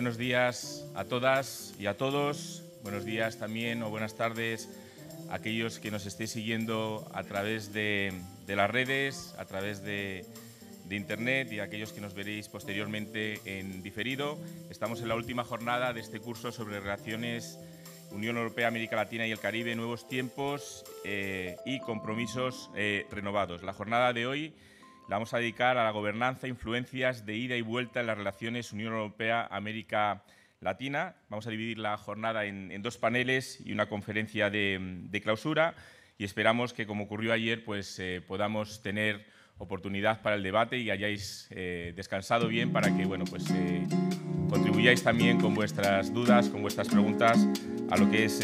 Buenos días a todas y a todos. Buenos días también o buenas tardes a aquellos que nos estéis siguiendo a través de, las redes, a través de, Internet y a aquellos que nos veréis posteriormente en diferido. Estamos en la última jornada de este curso sobre relaciones Unión Europea, América Latina y el Caribe, nuevos tiempos eh, y compromisos eh, renovados. La jornada de hoy vamos a dedicar a la gobernanza, influencias de ida y vuelta en las relaciones Unión Europea-América Latina. Vamos a dividir la jornada en, dos paneles y una conferencia de, clausura y esperamos que, como ocurrió ayer, pues, eh, podamos tener oportunidad para el debate y hayáis eh, descansado bien para que bueno, pues, eh, contribuyáis también con vuestras dudas, con vuestras preguntas a lo que es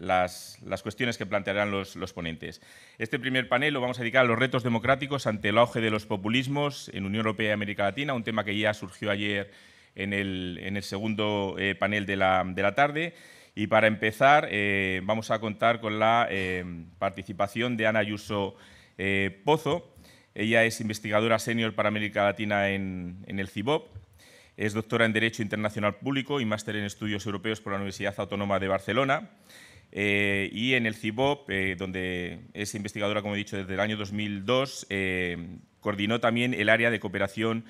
las, las, cuestiones que plantearán los, los, ponentes. Este primer panel lo vamos a dedicar a los retos democráticos ante el auge de los populismos en Unión Europea y América Latina, un tema que ya surgió ayer en el, en el segundo eh, panel de la, de la tarde. Y para empezar, vamos a contar con la participación de Ana Ayuso Pozo, ella es investigadora senior para América Latina en, el CIBOP, es doctora en Derecho Internacional Público y máster en Estudios Europeos por la Universidad Autónoma de Barcelona. Eh, y en el CIBOP, eh, donde es investigadora, como he dicho, desde el año 2002, eh, coordinó también el área de cooperación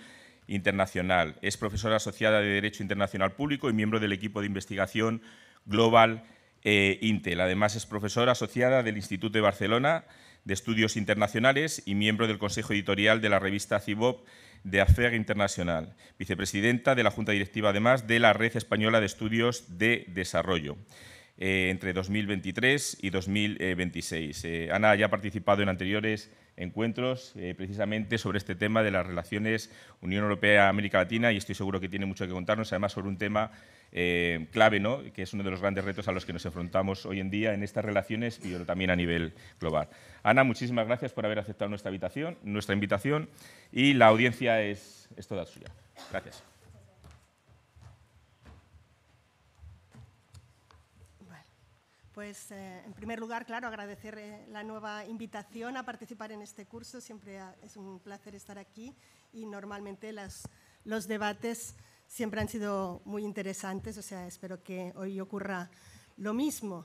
internacional. Es profesora asociada de Derecho Internacional Público y miembro del equipo de investigación Global Intel. Además, es profesora asociada del Instituto de Barcelona de Estudios Internacionales y miembro del Consejo Editorial de la revista CIBOP de Affaires Internacional, vicepresidenta de la Junta Directiva, además, de la Red Española de Estudios de Desarrollo. Eh, entre 2023 y 2026. Eh, eh, Ana ya ha participado en anteriores encuentros eh, precisamente sobre este tema de las relaciones Unión Europea-América Latina y estoy seguro que tiene mucho que contarnos, además sobre un tema eh, clave, ¿no? que es uno de los grandes retos a los que nos enfrentamos hoy en día en estas relaciones, y también a nivel global. Ana, muchísimas gracias por haber aceptado nuestra, invitación, nuestra invitación y la audiencia es toda suya. Gracias. Pues eh, en primer lugar, claro, agradecer eh, la nueva invitación a participar en este curso. Siempre ah, es un placer estar aquí y normalmente los debates siempre han sido muy interesantes, o sea, espero que hoy ocurra lo mismo.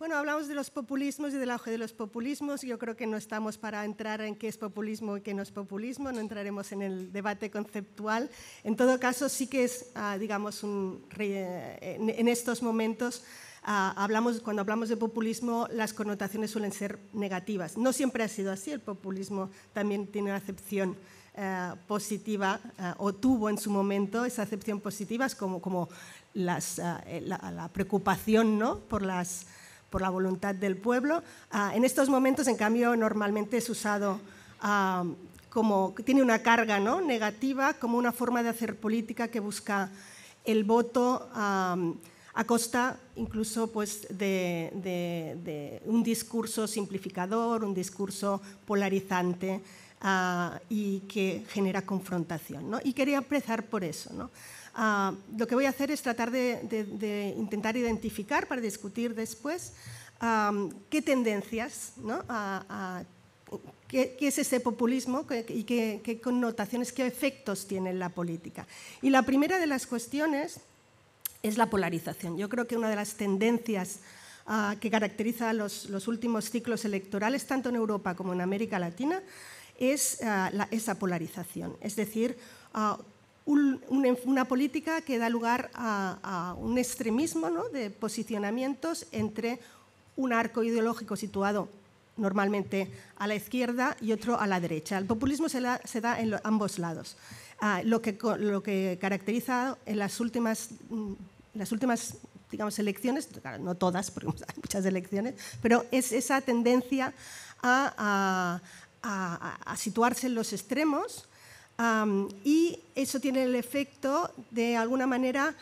Bueno, hablamos de los populismos y del auge de los populismos. Yo creo que no estamos para entrar en qué es populismo y qué no es populismo. No entraremos en el debate conceptual. En todo caso, sí que es, ah, digamos, un, en estos momentos ah, hablamos, cuando hablamos de populismo las connotaciones suelen ser negativas. No siempre ha sido así, el populismo también tiene una acepción eh, positiva eh, o tuvo en su momento esa acepción positiva, como, como las, eh, la, la, preocupación ¿no? por las por la voluntad del pueblo. Ah, en estos momentos, en cambio, normalmente es usado ah, como, tiene una carga ¿no? negativa, como una forma de hacer política que busca el voto ah, a costa incluso pues, de, un discurso simplificador, un discurso polarizante y que genera confrontación. ¿no? Y quería empezar por eso. ¿no? Ah, lo que voy a hacer es tratar de, intentar identificar para discutir después ah, qué tendencias, ¿no? qué, es ese populismo y qué, connotaciones, qué efectos tiene en la política. Y la primera de las cuestiones es la polarización. Yo creo que una de las tendencias ah, que caracteriza los, últimos ciclos electorales, tanto en Europa como en América Latina, es esa polarización. Es decir, una, política que da lugar a, un extremismo de posicionamientos entre un arco ideológico situado normalmente a la izquierda y otro a la derecha. El populismo se, da en ambos lados. Ah, lo, que, caracteriza en las últimas, mm, las últimas digamos, elecciones, no todas, porque hay muchas elecciones, pero es esa tendencia a situarse en los extremos y eso tiene el efecto de alguna manera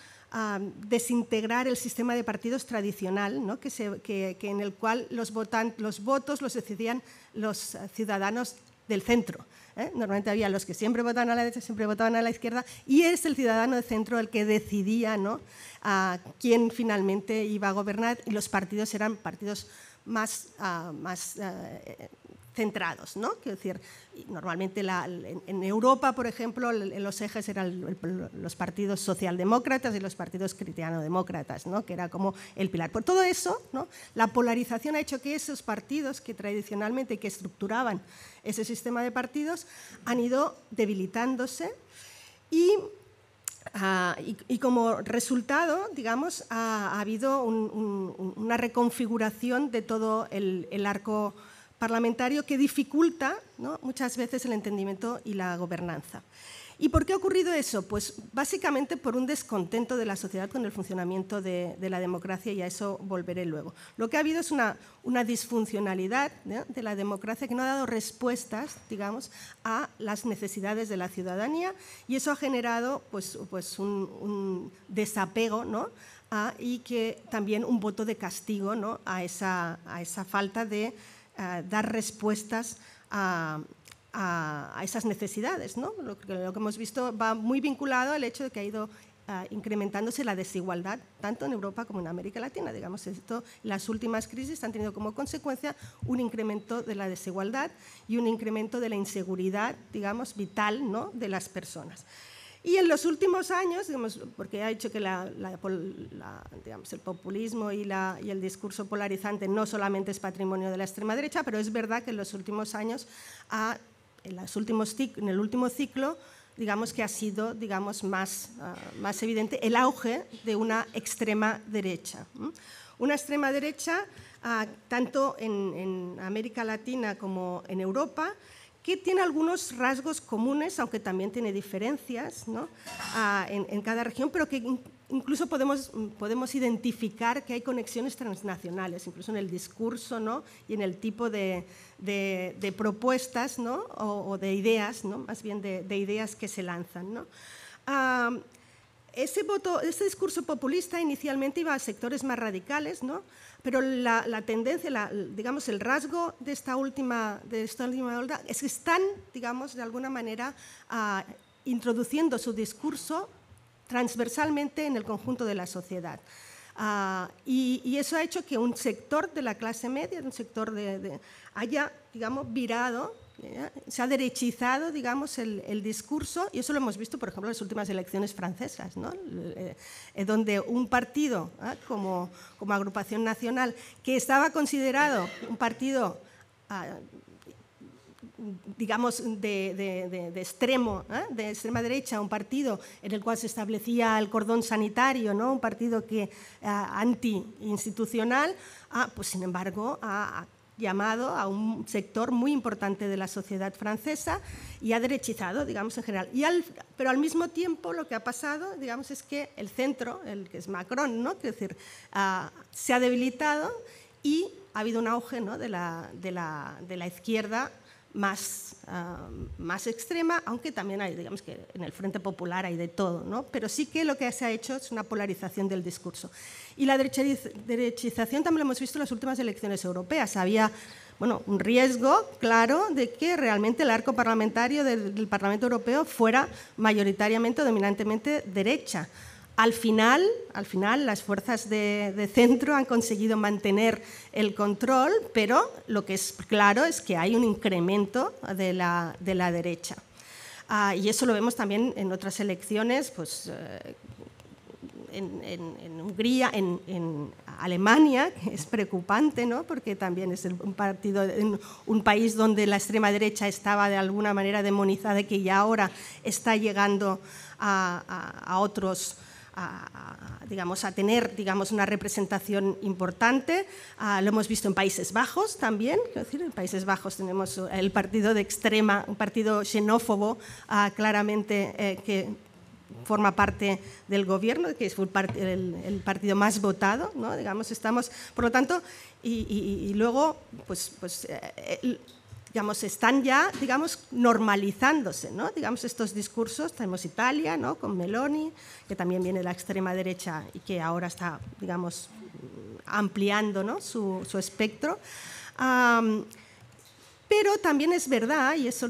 desintegrar el sistema de partidos tradicional, que, se, en el cual los, votan, los votos los decidían los ciudadanos del centro. ¿eh? Normalmente había los que siempre votaban a la derecha, siempre votaban a la izquierda, y es el ciudadano de centro el que decidía ¿no? a quién finalmente iba a gobernar, y los partidos eran partidos más, ah, más eh, centrados, ¿no? decir, normalmente en, Europa, por ejemplo, los ejes eran los partidos socialdemócratas y los partidos cristianodemócratas, ¿no? Que era como el pilar. Por todo eso, La polarización ha hecho que esos partidos que tradicionalmente que estructuraban ese sistema de partidos han ido debilitándose y ah, como resultado, digamos, ha, habido una reconfiguración de todo el, el arco parlamentario que dificulta muchas veces el entendimiento y la gobernanza. ¿Y por qué ha ocurrido eso? Pues básicamente por un descontento de la sociedad con el funcionamiento de, la democracia y a eso volveré luego. Lo que ha habido es una, disfuncionalidad de la democracia que no ha dado respuestas, digamos, a las necesidades de la ciudadanía y eso ha generado pues, pues un, desapego ¿no? y que también un voto de castigo ¿no? a, a esa falta de dar respuestas a, a, esas necesidades. ¿no? Lo, que hemos visto va muy vinculado al hecho de que ha ido ah, incrementándose la desigualdad, tanto en Europa como en América Latina. Digamos, esto, las últimas crisis han tenido como consecuencia un incremento de la desigualdad y un incremento de la inseguridad, digamos, vital ¿no? de las personas. Y en los últimos años, porque ha dicho que el populismo y, el discurso polarizante no solamente es patrimonio de la extrema derecha, pero es verdad que en los últimos años, en, el último ciclo, digamos que ha sido ah, más, evidente el auge de una extrema derecha. Una extrema derecha, ah, tanto en América Latina como en Europa, que tiene algunos rasgos comunes, aunque también tiene diferencias ¿no? Ah, en, cada región, pero que incluso podemos, podemos identificar que hay conexiones transnacionales, incluso en el discurso ¿no? y en el tipo de, de, propuestas ¿no? o, de ideas, más bien de, ideas que se lanzan. Ah, ese voto, ese discurso populista inicialmente iba a sectores más radicales, ¿no? Pero la, tendencia, digamos, el rasgo de esta última, de esta última es que están, digamos, de alguna manera ah, introduciendo su discurso transversalmente en el conjunto de la sociedad. Ah, y, eso ha hecho que un sector de la clase media, un sector de, de haya, digamos, virado eh, se ha derechizado, digamos, el, discurso, y eso lo hemos visto, por ejemplo, en las últimas elecciones francesas, ¿no? Eh, eh, donde un partido como, como, agrupación nacional, que estaba considerado un partido, ah, digamos, de, de, extremo, de extrema derecha, un partido en el cual se establecía el cordón sanitario, ¿no? un partido que ah, anti-institucional, ah, pues sin embargo, ha ah, llamado a un sector muy importante de la sociedad francesa y ha derechizado, digamos, en general. Y pero al mismo tiempo lo que ha pasado, digamos, es que el centro, el que es Macron, ¿no? Es decir, ah, se ha debilitado y ha habido un auge ¿no? de, de, la, de la izquierda más, ah, más extrema, aunque también hay, digamos que en el Frente Popular hay de todo, ¿no? pero sí que lo que se ha hecho es una polarización del discurso. Y la derechización también lo hemos visto en las últimas elecciones europeas. Había bueno, un riesgo claro de que realmente el arco parlamentario del, Parlamento Europeo fuera mayoritariamente o dominantemente derecha. Al final, al final las fuerzas de, centro han conseguido mantener el control, pero lo que es claro es que hay un incremento de la, derecha. Ah, y eso lo vemos también en otras elecciones, pues, eh, en, Hungría, en, Alemania, es preocupante, ¿no? porque también es un, partido, un país donde la extrema derecha estaba de alguna manera demonizada y que ya ahora está llegando a, a otros a, digamos, a tener digamos, una representación importante. Ah, lo hemos visto en Países Bajos también. Decir, en Países Bajos tenemos el partido de extrema, un partido xenófobo ah, claramente eh, que forma parte del gobierno, que es el, el partido más votado, ¿no? digamos, estamos, por lo tanto, y, luego, pues, pues eh, están ya, digamos, normalizándose, Digamos, estos discursos, tenemos Italia, Con Meloni, que también viene de la extrema derecha y que ahora está, digamos, ampliando su, espectro. pero también es verdad, y eso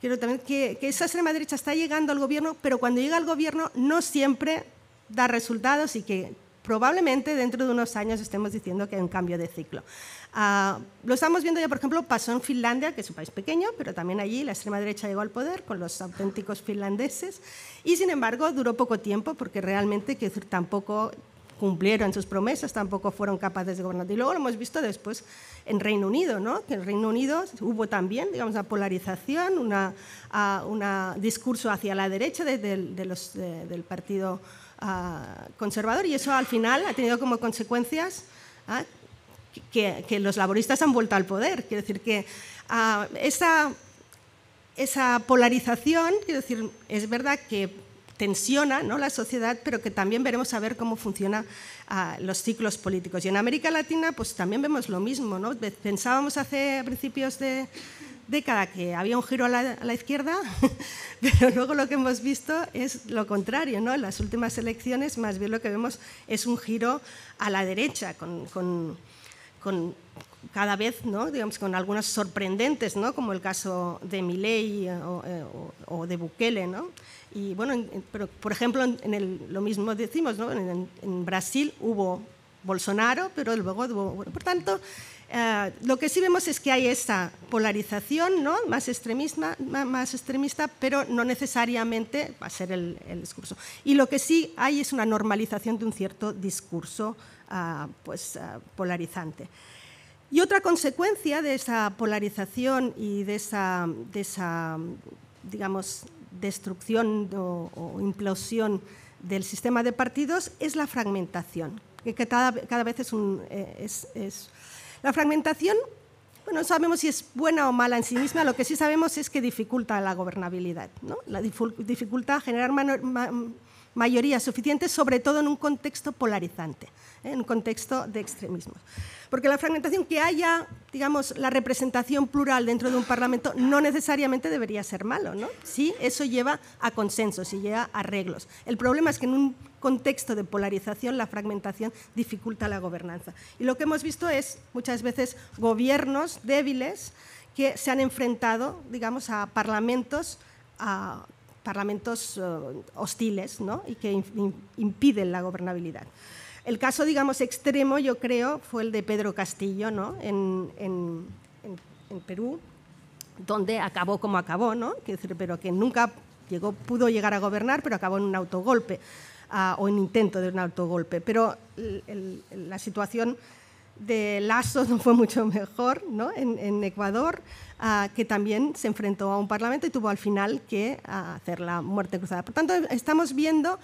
quiero también, que, que esa extrema derecha está llegando al gobierno, pero cuando llega al gobierno no siempre da resultados y que probablemente dentro de unos años estemos diciendo que hay un cambio de ciclo. Ah, lo estamos viendo ya, por ejemplo, pasó en Finlandia, que es un país pequeño, pero también allí la extrema derecha llegó al poder con los auténticos finlandeses y, sin embargo, duró poco tiempo porque realmente que tampoco cumplieron sus promesas, tampoco fueron capaces de gobernar. Y luego lo hemos visto después en Reino Unido, ¿no? que en Reino Unido hubo también digamos, una polarización, ah, un discurso hacia la derecha de, los, del partido ah, conservador y eso al final ha tenido como consecuencias que, los laboristas han vuelto al poder. Quiero decir que ah, esa, esa polarización, quiero decir, es verdad que tensiona ¿no? la sociedad, pero que también veremos a ver cómo funcionan ah, los ciclos políticos. Y en América Latina pues también vemos lo mismo. ¿no? Pensábamos hace principios de década que había un giro a la, izquierda, pero luego lo que hemos visto es lo contrario. ¿no? En las últimas elecciones más bien lo que vemos es un giro a la derecha, con con cada vez, ¿no? digamos, con algunas sorprendentes, ¿no? como el caso de Milei eh, eh, o, o, de Bukele. Y bueno, pero, por ejemplo, en lo mismo decimos, en, Brasil hubo Bolsonaro, pero luego hubo... por tanto, eh, lo que sí vemos es que hay esa polarización ¿no? más, extremista, más extremista, pero no necesariamente va a ser el, el discurso. Y lo que sí hay es una normalización de un cierto discurso Ah, pues, ah, polarizante. Y otra consecuencia de esa polarización y de esa, esa digamos, destrucción o, implosión del sistema de partidos es la fragmentación, que cada, vez es eh, La fragmentación, no sabemos si es buena o mala en sí misma, lo que sí sabemos es que dificulta la gobernabilidad, ¿no? la dificulta generar mayoría suficiente, sobre todo en un contexto polarizante, ¿eh? en un contexto de extremismo. Porque la fragmentación, que haya, digamos, la representación plural dentro de un Parlamento, no necesariamente debería ser malo, ¿no? Sí, eso lleva a consensos y lleva a arreglos. El problema es que en un contexto de polarización, la fragmentación dificulta la gobernanza. Y lo que hemos visto es muchas veces gobiernos débiles que se han enfrentado, digamos, a parlamentos a, parlamentos eh, hostiles ¿no? y que impiden la gobernabilidad. El caso, digamos, extremo, yo creo, fue el de Pedro Castillo ¿no? en, Perú, donde acabó como acabó, ¿no? pero que nunca pudo llegar a gobernar, pero acabó en un autogolpe ah, o en intento de un autogolpe. Pero la situación de Lasso no fue mucho mejor en Ecuador que también se enfrentó a un parlamento y tuvo al final que hacer la muerte cruzada. Por tanto, estamos viendo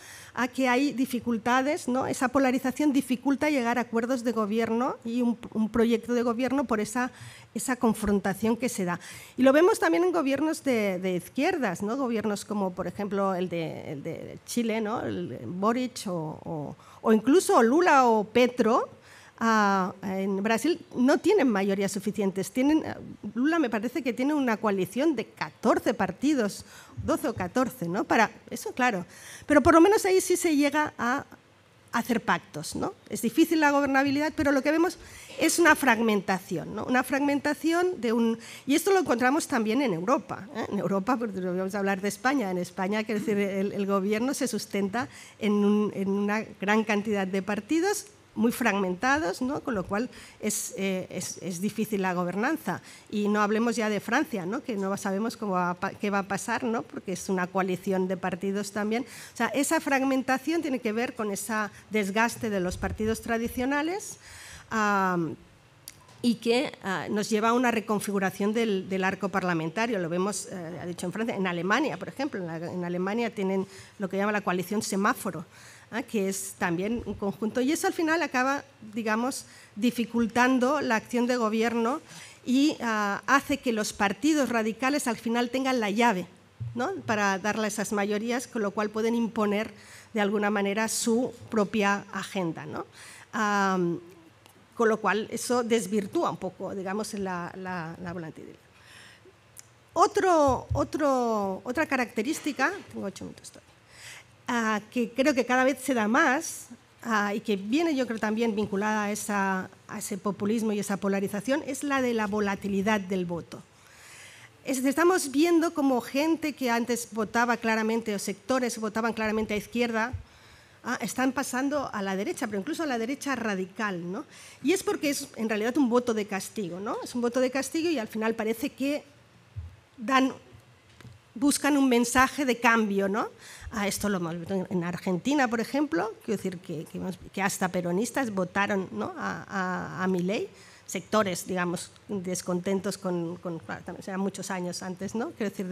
que hay dificultades, ¿no? esa polarización dificulta llegar a acuerdos de gobierno y un, proyecto de gobierno por esa, esa confrontación que se da. Y lo vemos también en gobiernos de, izquierdas, ¿no? gobiernos como por ejemplo el de, Chile, el Boric o incluso Lula o Petro, en Brasil no tienen mayorías suficientes. Tienen, eh, Lula me parece que tiene una coalición de 14 partidos, 12 o 14, ¿no? Para, eso claro. Pero por lo menos ahí sí se llega a hacer pactos. ¿no? Es difícil la gobernabilidad, pero lo que vemos es una fragmentación, ¿no? una fragmentación de un... Y esto lo encontramos también en Europa. ¿eh? En Europa, porque vamos a hablar de España, en España quiero decir, el, gobierno se sustenta en, en, una gran cantidad de partidos muy fragmentados, ¿no? con lo cual es, eh, es, es, difícil la gobernanza. Y no hablemos ya de Francia, ¿no? que no sabemos cómo qué va a pasar, ¿no? porque es una coalición de partidos también. O sea, esa fragmentación tiene que ver con ese desgaste de los partidos tradicionales. y que ah, nos lleva a una reconfiguración del, del arco parlamentario. Lo vemos, eh, ha dicho en Francia, en Alemania, por ejemplo. En, en, Alemania tienen lo que llama la coalición semáforo, que es también un conjunto. Y eso al final acaba, digamos, dificultando la acción de gobierno y ah, hace que los partidos radicales al final tengan la llave para darle esas mayorías, con lo cual pueden imponer de alguna manera su propia agenda. con lo cual eso desvirtúa un poco, digamos, la, la, Otro, otro, otra característica, tengo ocho minutos todavía. Ah, que creo que cada vez se da más ah, y que viene yo creo también vinculada a, a ese populismo y esa polarización, es la de la volatilidad del voto. estamos viendo como gente que antes votaba claramente, o sectores votaban claramente a izquierda, ah, están pasando a la derecha, pero incluso a la derecha radical. ¿no? Y es porque es en realidad un voto de castigo, ¿no? es un voto de castigo y al final parece que dan, buscan un mensaje de cambio. ¿no? A esto lo hemos visto en Argentina, por ejemplo, quiero decir que, hasta peronistas votaron a, mi ley sectores, digamos, descontentos con, muchos años antes, ¿no? Quiero decir,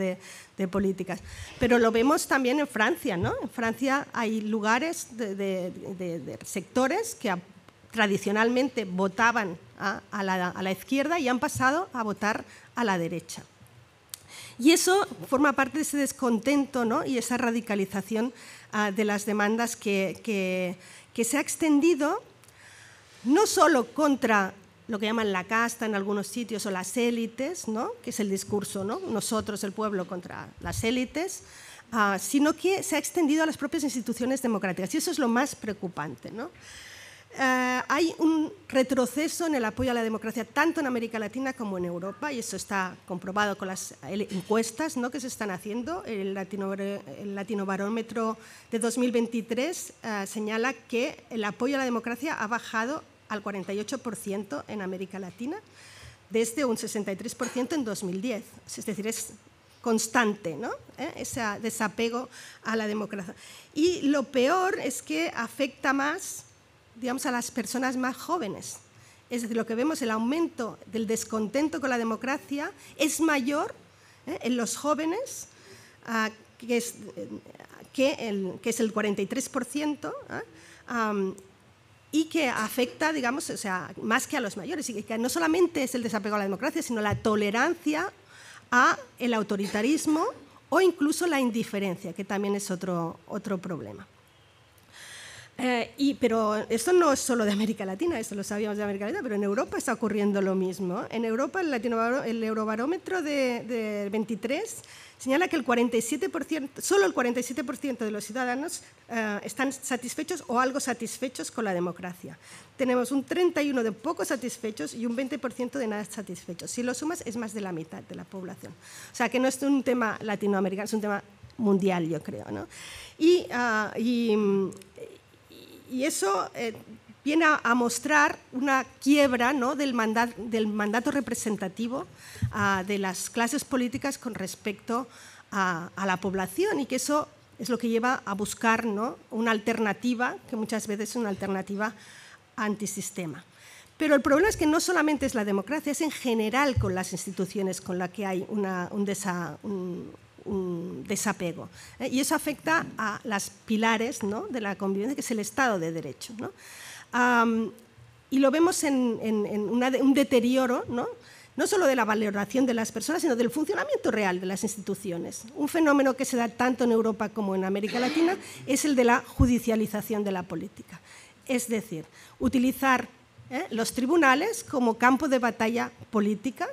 de, políticas. Pero lo vemos también en Francia, ¿no? En Francia hay lugares de, sectores que tradicionalmente votaban a la izquierda y han pasado a votar a la derecha. Y eso forma parte de ese descontento y esa radicalización ah, de las demandas que, se ha extendido no solo contra lo que llaman la casta en algunos sitios o las élites, ¿no? que es el discurso, ¿no? nosotros el pueblo contra las élites, ah, sino que se ha extendido a las propias instituciones democráticas. Y eso es lo más preocupante. ¿no? Eh, hay un retroceso en el apoyo a la democracia tanto en América Latina como en Europa, y eso está comprobado con las eh, encuestas ¿no? que se están haciendo. El, Latino, el Latinobarómetro de 2023 eh, señala que el apoyo a la democracia ha bajado al 48% en América Latina, desde un 63% en 2010. Es decir, es constante, ¿no? Ese desapego a la democracia. Y lo peor es que afecta más digamos, a las personas más jóvenes. Es decir, lo que vemos, el aumento del descontento con la democracia es mayor ¿eh? en los jóvenes, ah, que, es, el, es, el, 43%, y que afecta, digamos, sea, más que a los mayores. Y que no solamente es el desapego a la democracia, sino la tolerancia a el autoritarismo o incluso la indiferencia, que también es otro, otro problema. Eh, pero esto no es solo de América Latina, esto lo sabíamos de América Latina, pero en Europa está ocurriendo lo mismo. En Europa el, eurobarómetro de, 23 señala que el 47%, solo el 47% de los ciudadanos eh, están satisfechos o algo satisfechos con la democracia. Tenemos un 31% de poco satisfechos y un 20% de nada satisfechos. Si lo sumas es más de la mitad de la población. O sea que no es un tema latinoamericano, es un tema mundial, yo creo. ¿no? Y, ah, y mm, y eso eh, viene a, mostrar una quiebra del, mandato representativo ah, de las clases políticas con respecto a, la población y que eso es lo que lleva a buscar una alternativa, que muchas veces es una alternativa antisistema. Pero el problema es que no solamente es la democracia, es en general con las instituciones con las que hay un, desa, un desapego. ¿eh? Y eso afecta a las pilares ¿no? de la convivencia, que es el Estado de Derecho. ¿no? y lo vemos en, un deterioro, ¿no? no solo de la valoración de las personas, sino del funcionamiento real de las instituciones. Un fenómeno que se da tanto en Europa como en América Latina es el de la judicialización de la política. Es decir, utilizar ¿eh? los tribunales como campo de batalla política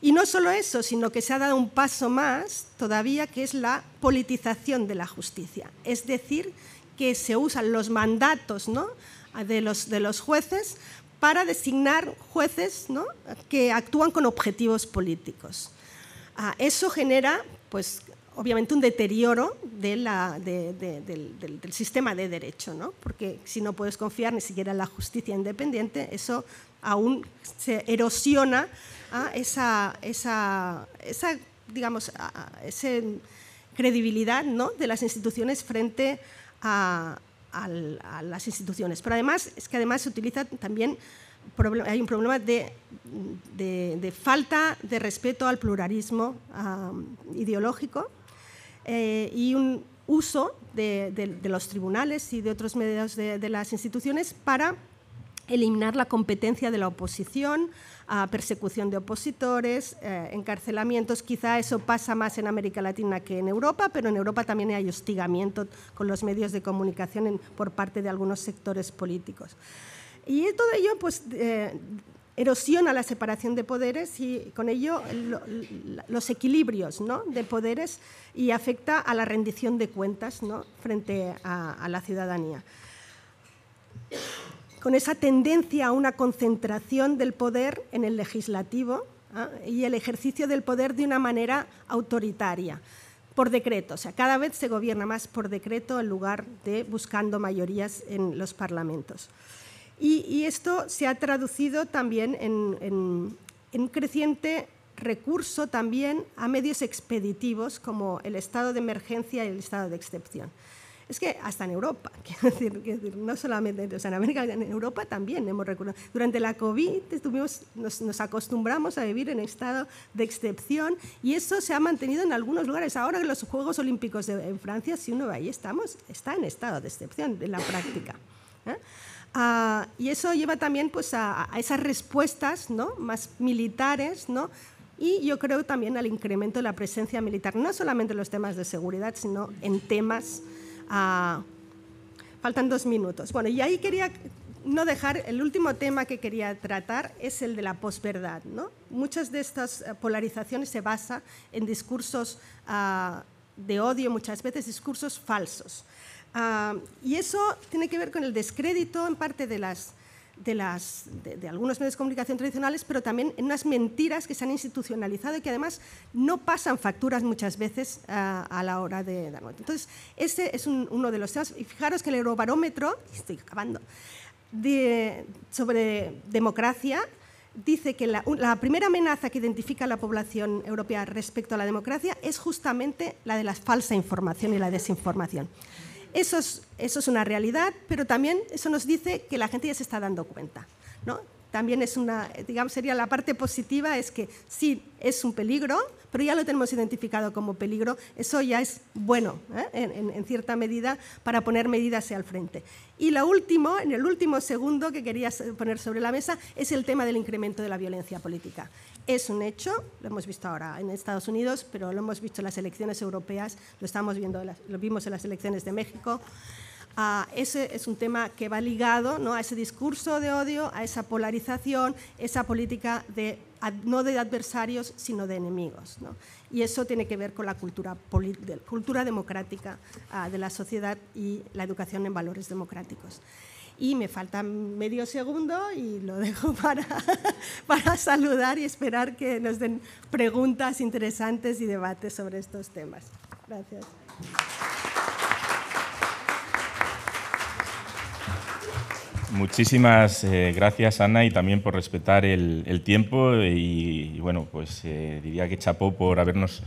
y no solo eso, sino que se ha dado un paso más todavía, que es la politización de la justicia. Es decir, que se usan los mandatos de, los, de los jueces para designar jueces ¿no? que actúan con objetivos políticos. Ah, eso genera, pues, obviamente, un deterioro del, del, sistema de derecho, ¿no? porque si no puedes confiar ni siquiera en la justicia independiente, eso aún se erosiona ¿ah? esa, digamos, esa credibilidad de las instituciones frente a, las instituciones. Pero además es que además se utiliza también hay un problema de, falta de respeto al pluralismo ideológico eh, y un uso de, de, los tribunales y de otros medios de las instituciones para eliminar la competencia de la oposición, persecución de opositores, eh, encarcelamientos. Quizá eso pasa más en América Latina que en Europa, pero en Europa también hay hostigamiento con los medios de comunicación por parte de algunos sectores políticos. Y todo ello pues, eh, erosiona la separación de poderes y con ello los equilibrios de poderes y afecta a la rendición de cuentas frente a la ciudadanía con esa tendencia a una concentración del poder en el legislativo ¿ah? y el ejercicio del poder de una manera autoritaria, por decreto. O sea, cada vez se gobierna más por decreto en lugar de buscando mayorías en los parlamentos. Y, esto se ha traducido también en, en un creciente recurso también a medios expeditivos como el estado de emergencia y el estado de excepción. Es que hasta en Europa, quiero decir, no solamente, en América, en Europa también hemos recurrido. Durante la COVID estuvimos, nos, acostumbramos a vivir en estado de excepción y eso se ha mantenido en algunos lugares. Ahora en los Juegos Olímpicos de, en Francia, si uno va ahí, estamos, está en estado de excepción en la práctica. ¿eh? Ah, y eso lleva también pues, a, esas respuestas ¿no? más militares, ¿no? y yo creo también al incremento de la presencia militar, no solamente en los temas de seguridad, sino en temas faltan dos minutos. Bueno, y ahí quería no dejar, el último tema que quería tratar es el de la posverdad. Muchas de estas eh, polarizaciones se basan en discursos ah, de odio, muchas veces discursos falsos. Ah, y eso tiene que ver con el descrédito en parte de las de, las, de, algunos medios de comunicación tradicionales, pero también en unas mentiras que se han institucionalizado y que además no pasan facturas muchas veces a la hora de dar nota. Entonces, ese es uno de los temas. Y fijaros que el Eurobarómetro, estoy acabando, sobre democracia dice que la, primera amenaza que identifica la población europea respecto a la democracia es justamente la de la falsa información y la desinformación. Eso es, una realidad, pero también eso nos dice que la gente ya se está dando cuenta. ¿no? también es una, eh, digamos, sería la parte positiva, es que sí es un peligro, pero ya lo tenemos identificado como peligro, eso ya es bueno, ¿eh? en, cierta medida, para poner medidas al frente. Y lo último, en el último segundo que quería eh, poner sobre la mesa, es el tema del incremento de la violencia política. Es un hecho, lo hemos visto ahora en Estados Unidos, pero lo hemos visto en las elecciones europeas, lo, estamos viendo, lo vimos en las elecciones de México ese es un tema que va ligado ¿no? a ese discurso de odio, a esa polarización, esa política de no de adversarios, sino de enemigos. ¿no? Y eso tiene que ver con la cultura, cultura democrática ah, de la sociedad y la educación en valores democráticos. Y me falta medio segundo y lo dejo para, para saludar y esperar que nos den preguntas interesantes y debates sobre estos temas. Gracias. Muchísimas eh, gracias, Ana, y también por respetar el, tiempo. Y, bueno, pues eh, diría que chapó por habernos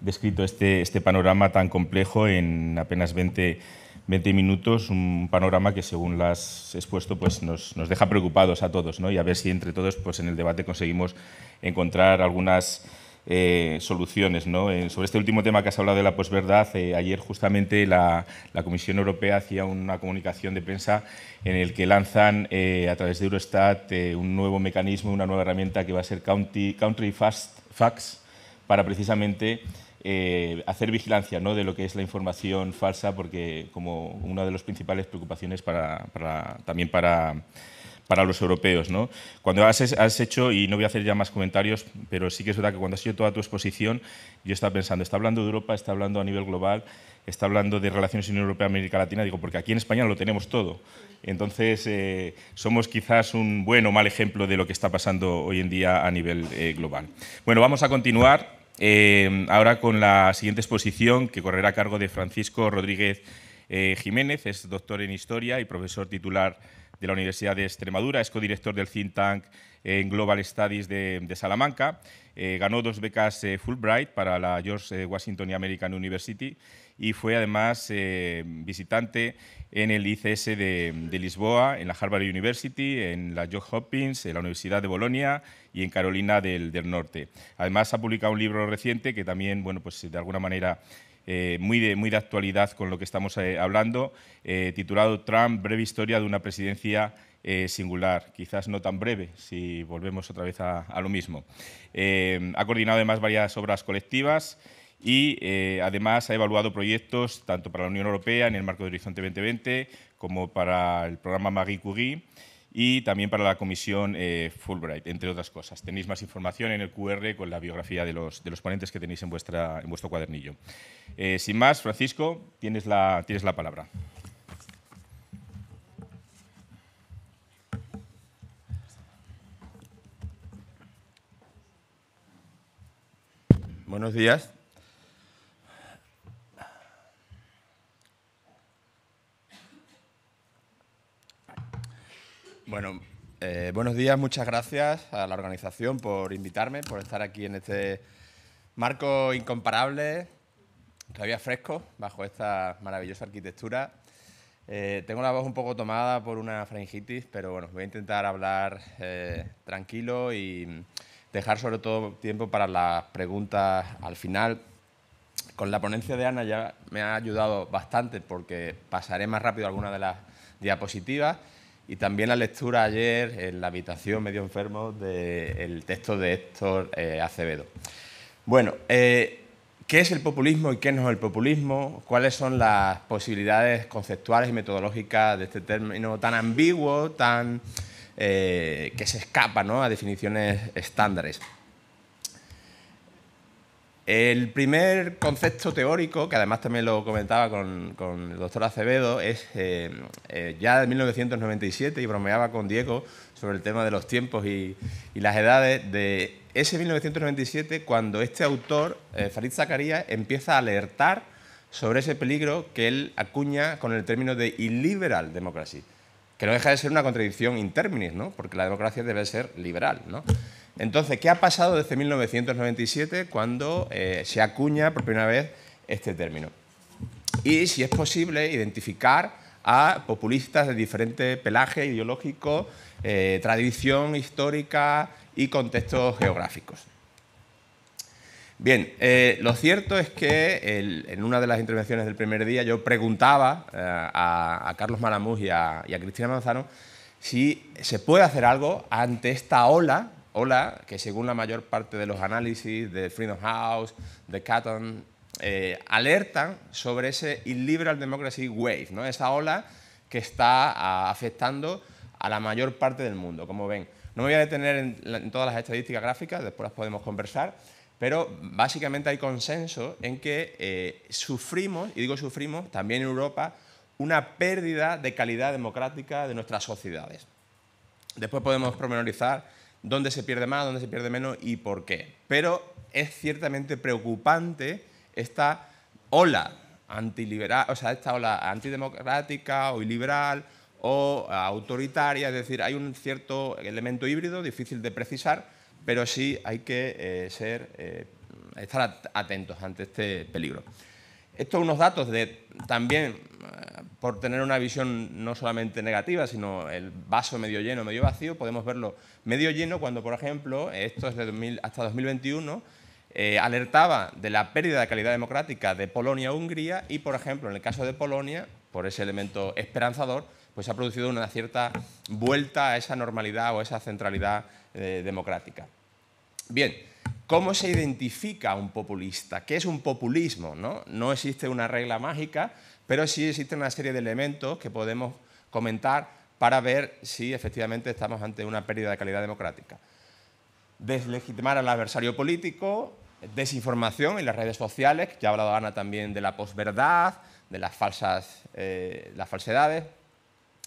descrito este, este panorama tan complejo en apenas 20, 20 minutos. Un panorama que, según las expuesto, pues nos, nos deja preocupados a todos, ¿no? Y a ver si entre todos, pues en el debate conseguimos encontrar algunas eh, soluciones. Eh, sobre este último tema que has hablado de la posverdad, eh, ayer justamente la, Comisión Europea hacía una comunicación de prensa en el que lanzan a través de Eurostat un nuevo mecanismo, una nueva herramienta que va a ser Country, Fast Facts para precisamente hacer vigilancia de lo que es la información falsa, porque como una de las principales preocupaciones también para para los europeos. ¿no? Cuando has, hecho, y no voy a hacer ya más comentarios, pero sí que es verdad que cuando has hecho toda tu exposición, yo estaba pensando, está hablando de Europa, está hablando a nivel global, está hablando de relaciones Unión Europea-América Latina, digo, porque aquí en España lo tenemos todo. Entonces, eh, somos quizás un buen o mal ejemplo de lo que está pasando hoy en día a nivel eh, global. Bueno, vamos a continuar eh, ahora con la siguiente exposición que correrá a cargo de Francisco Rodríguez. Eh, Jiménez, es doctor en Historia y profesor titular de la Universidad de Extremadura, es codirector del think tank en eh, Global Studies de, Salamanca, eh, ganó dos becas Fulbright para la George Washington American University y fue además visitante en el ICS de, Lisboa, en la Harvard University, en la Johns Hopkins, en la Universidad de Bolonia y en Carolina del, del, Norte. Además ha publicado un libro reciente que también, bueno, pues de alguna manera eh, muy, de, actualidad con lo que estamos eh, hablando, eh, titulado Trump, breve historia de una presidencia singular, quizás no tan breve, si volvemos otra vez a, lo mismo. ha coordinado además varias obras colectivas y además ha evaluado proyectos tanto para la Unión Europea en el marco de Horizonte 2020 como para el programa Marie Curie y también para la comisión eh, Fulbright, entre otras cosas. Tenéis más información en el QR con la biografía de los, de los ponentes que tenéis en, vuestra, en vuestro cuadernillo. Eh, sin más, Francisco, tienes la, tienes la palabra. Buenos días. Bueno, eh, buenos días, muchas gracias a la organización por invitarme, por estar aquí en este marco incomparable, todavía fresco, bajo esta maravillosa arquitectura. Eh, tengo la voz un poco tomada por una faringitis, pero bueno, voy a intentar hablar eh, tranquilo y dejar sobre todo tiempo para las preguntas al final. Con la ponencia de Ana ya me ha ayudado bastante porque pasaré más rápido algunas de las diapositivas y también la lectura ayer en la habitación medio enfermo del texto de Héctor eh, Acevedo. Bueno, eh, ¿qué es el populismo y qué no es el populismo? ¿Cuáles son las posibilidades conceptuales y metodológicas de este término tan ambiguo, tan eh, que se escapa a definiciones estándares? El primer concepto teórico, que además también lo comentaba con, el doctor Acevedo, es eh, eh, ya de 1997, y bromeaba con Diego sobre el tema de los tiempos y, las edades, de ese 1997 cuando este autor, eh, Farid Zakaria, empieza a alertar sobre ese peligro que él acuña con el término de illiberal democracy, que no deja de ser una contradicción in términos ¿no? porque la democracia debe ser liberal. ¿no? Entonces, ¿qué ha pasado desde 1997 cuando eh, se acuña por primera vez este término? Y si es posible identificar a populistas de diferente pelaje ideológico, eh, tradición histórica y contextos geográficos. Bien, eh, lo cierto es que en una de las intervenciones del primer día yo preguntaba a, Carlos Malamuz a, y a Cristina Manzano si se puede hacer algo ante esta ola ola que según la mayor parte de los análisis de Freedom House, de Catton, eh, alertan sobre ese illiberal democracy wave, ¿no? esa ola que está ah, afectando a la mayor parte del mundo, como ven. No me voy a detener en, todas las estadísticas gráficas, después las podemos conversar, pero básicamente hay consenso en que eh, sufrimos, y digo sufrimos, también en Europa, una pérdida de calidad democrática de nuestras sociedades. Después podemos promenorizar dónde se pierde más, dónde se pierde menos y por qué. Pero es ciertamente preocupante esta ola antiliberal, o sea, esta ola antidemocrática o liberal o autoritaria, es decir, hay un cierto elemento híbrido difícil de precisar, pero sí hay que eh, ser, eh, estar atentos ante este peligro. Estos son unos datos de también eh, por tener una visión no solamente negativa, sino el vaso medio lleno, medio vacío, podemos verlo medio lleno cuando, por ejemplo, esto es hasta 2021, eh, alertaba de la pérdida de calidad democrática de Polonia-Hungría y, por ejemplo, en el caso de Polonia, por ese elemento esperanzador, pues ha producido una cierta vuelta a esa normalidad o esa centralidad eh, democrática. Bien, ¿cómo se identifica un populista? ¿Qué es un populismo? No, no existe una regla mágica, pero sí existen una serie de elementos que podemos comentar para ver si efectivamente estamos ante una pérdida de calidad democrática. Deslegitimar al adversario político, desinformación en las redes sociales, ya ha hablado Ana también de la posverdad, de las, falsas, eh, las falsedades,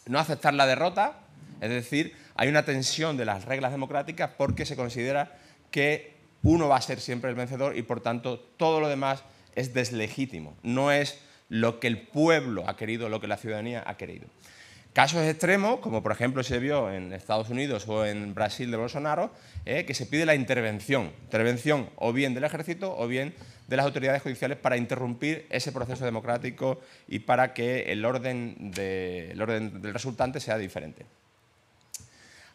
no aceptar la derrota, es decir, hay una tensión de las reglas democráticas porque se considera que uno va a ser siempre el vencedor y por tanto todo lo demás es deslegítimo, no es lo que el pueblo ha querido, lo que la ciudadanía ha querido. Casos extremos, como por ejemplo se vio en Estados Unidos o en Brasil de Bolsonaro, eh, que se pide la intervención, intervención o bien del ejército o bien de las autoridades judiciales para interrumpir ese proceso democrático y para que el orden, orden del resultante sea diferente.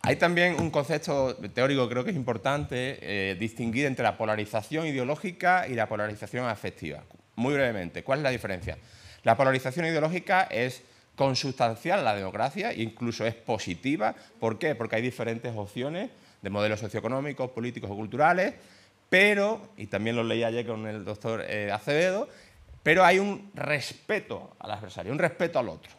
Hay también un concepto teórico que creo que es importante, eh, distinguir entre la polarización ideológica y la polarización afectiva muy brevemente. ¿Cuál es la diferencia? La polarización ideológica es consustancial a la democracia, incluso es positiva. ¿Por qué? Porque hay diferentes opciones de modelos socioeconómicos, políticos o culturales, pero, y también lo leí ayer con el doctor eh, Acevedo, pero hay un respeto al adversario, un respeto al otro.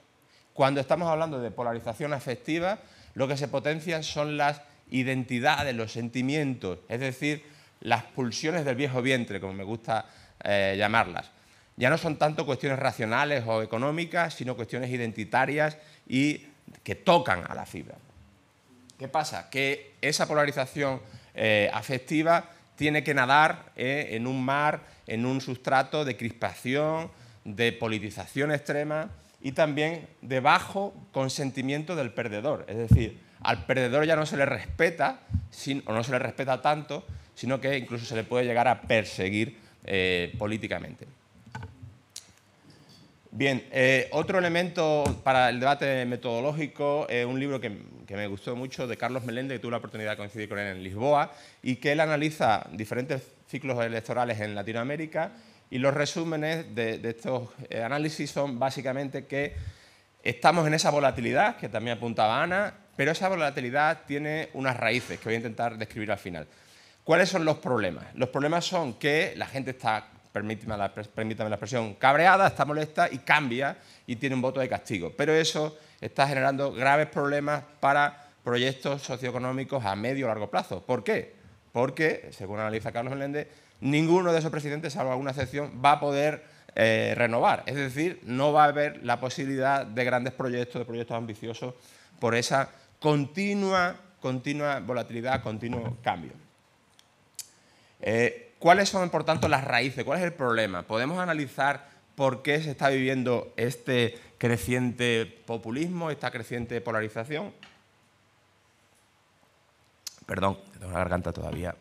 Cuando estamos hablando de polarización afectiva, lo que se potencian son las identidades, los sentimientos, es decir, las pulsiones del viejo vientre, como me gusta eh, llamarlas. Ya no son tanto cuestiones racionales o económicas, sino cuestiones identitarias y que tocan a la fibra. ¿Qué pasa? Que esa polarización eh, afectiva tiene que nadar eh, en un mar, en un sustrato de crispación, de politización extrema y también de bajo consentimiento del perdedor. Es decir, al perdedor ya no se le respeta, o no se le respeta tanto, sino que incluso se le puede llegar a perseguir eh, políticamente. Bien, eh, otro elemento para el debate metodológico, es un libro que, me gustó mucho de Carlos Meléndez, que tuve la oportunidad de coincidir con él en Lisboa, y que él analiza diferentes ciclos electorales en Latinoamérica y los resúmenes de, estos eh, análisis son básicamente que estamos en esa volatilidad, que también apuntaba Ana, pero esa volatilidad tiene unas raíces que voy a intentar describir al final. ¿Cuáles son los problemas? Los problemas son que la gente está, permítame la, expresión, cabreada, está molesta y cambia y tiene un voto de castigo. Pero eso está generando graves problemas para proyectos socioeconómicos a medio o largo plazo. ¿Por qué? Porque, según analiza Carlos Meléndez, ninguno de esos presidentes, salvo alguna excepción, va a poder eh, renovar. Es decir, no va a haber la posibilidad de grandes proyectos, de proyectos ambiciosos, por esa continua, continua volatilidad, continuo cambio. Eh, ¿Cuáles son, por tanto, las raíces? ¿Cuál es el problema? ¿Podemos analizar por qué se está viviendo este creciente populismo, esta creciente polarización? Perdón, tengo una garganta todavía.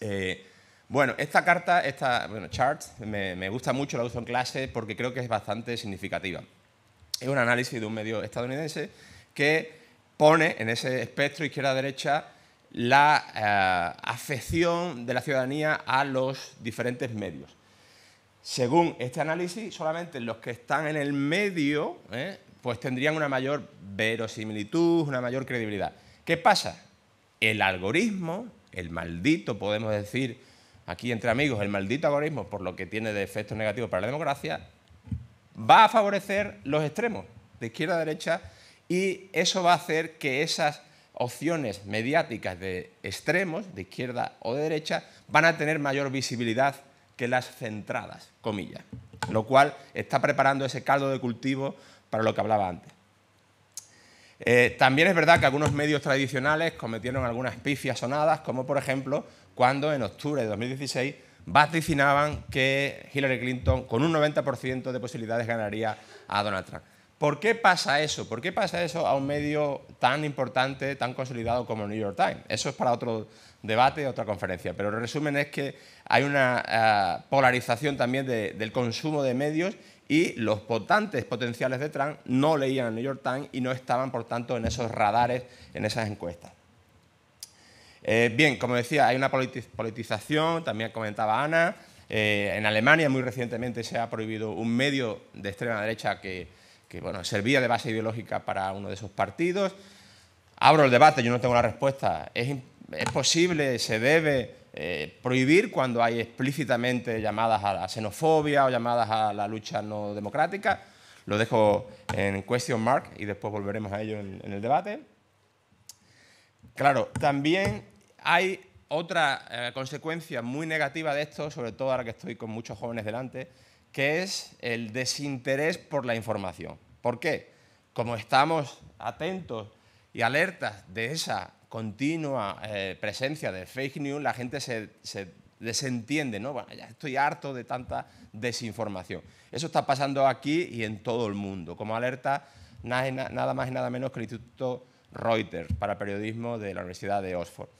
Eh, bueno, esta carta, esta bueno, chart, me, gusta mucho, la uso en clase porque creo que es bastante significativa. Es un análisis de un medio estadounidense que pone en ese espectro izquierda-derecha la eh, afección de la ciudadanía a los diferentes medios. Según este análisis, solamente los que están en el medio ¿eh? pues tendrían una mayor verosimilitud, una mayor credibilidad. ¿Qué pasa? El algoritmo, el maldito, podemos decir aquí entre amigos, el maldito algoritmo, por lo que tiene de efectos negativos para la democracia, va a favorecer los extremos, de izquierda a derecha, y eso va a hacer que esas opciones mediáticas de extremos, de izquierda o de derecha, van a tener mayor visibilidad que las centradas, comillas. Lo cual está preparando ese caldo de cultivo para lo que hablaba antes. Eh, también es verdad que algunos medios tradicionales cometieron algunas pifias sonadas, como por ejemplo cuando en octubre de 2016 vaticinaban que Hillary Clinton con un 90% de posibilidades ganaría a Donald Trump. ¿Por qué pasa eso? ¿Por qué pasa eso a un medio tan importante, tan consolidado como el New York Times? Eso es para otro debate, otra conferencia. Pero el resumen es que hay una eh, polarización también del consumo de medios y los votantes potenciales de Trump no leían el New York Times y no estaban, por tanto, en esos radares, en esas encuestas. Eh, bien, como decía, hay una politización, también comentaba Ana. Eh, en Alemania muy recientemente se ha prohibido un medio de extrema derecha que que bueno, servía de base ideológica para uno de esos partidos. Abro el debate, yo no tengo la respuesta. ¿Es, posible, se debe eh, prohibir cuando hay explícitamente llamadas a la xenofobia o llamadas a la lucha no democrática? Lo dejo en question mark y después volveremos a ello en, el debate. Claro, también hay otra eh, consecuencia muy negativa de esto, sobre todo ahora que estoy con muchos jóvenes delante, que es el desinterés por la información. ¿Por qué? Como estamos atentos y alertas de esa continua eh, presencia de fake news, la gente se, desentiende, ¿no? ya estoy harto de tanta desinformación. Eso está pasando aquí y en todo el mundo. Como alerta, nada más y nada menos que el Instituto Reuters para Periodismo de la Universidad de Oxford.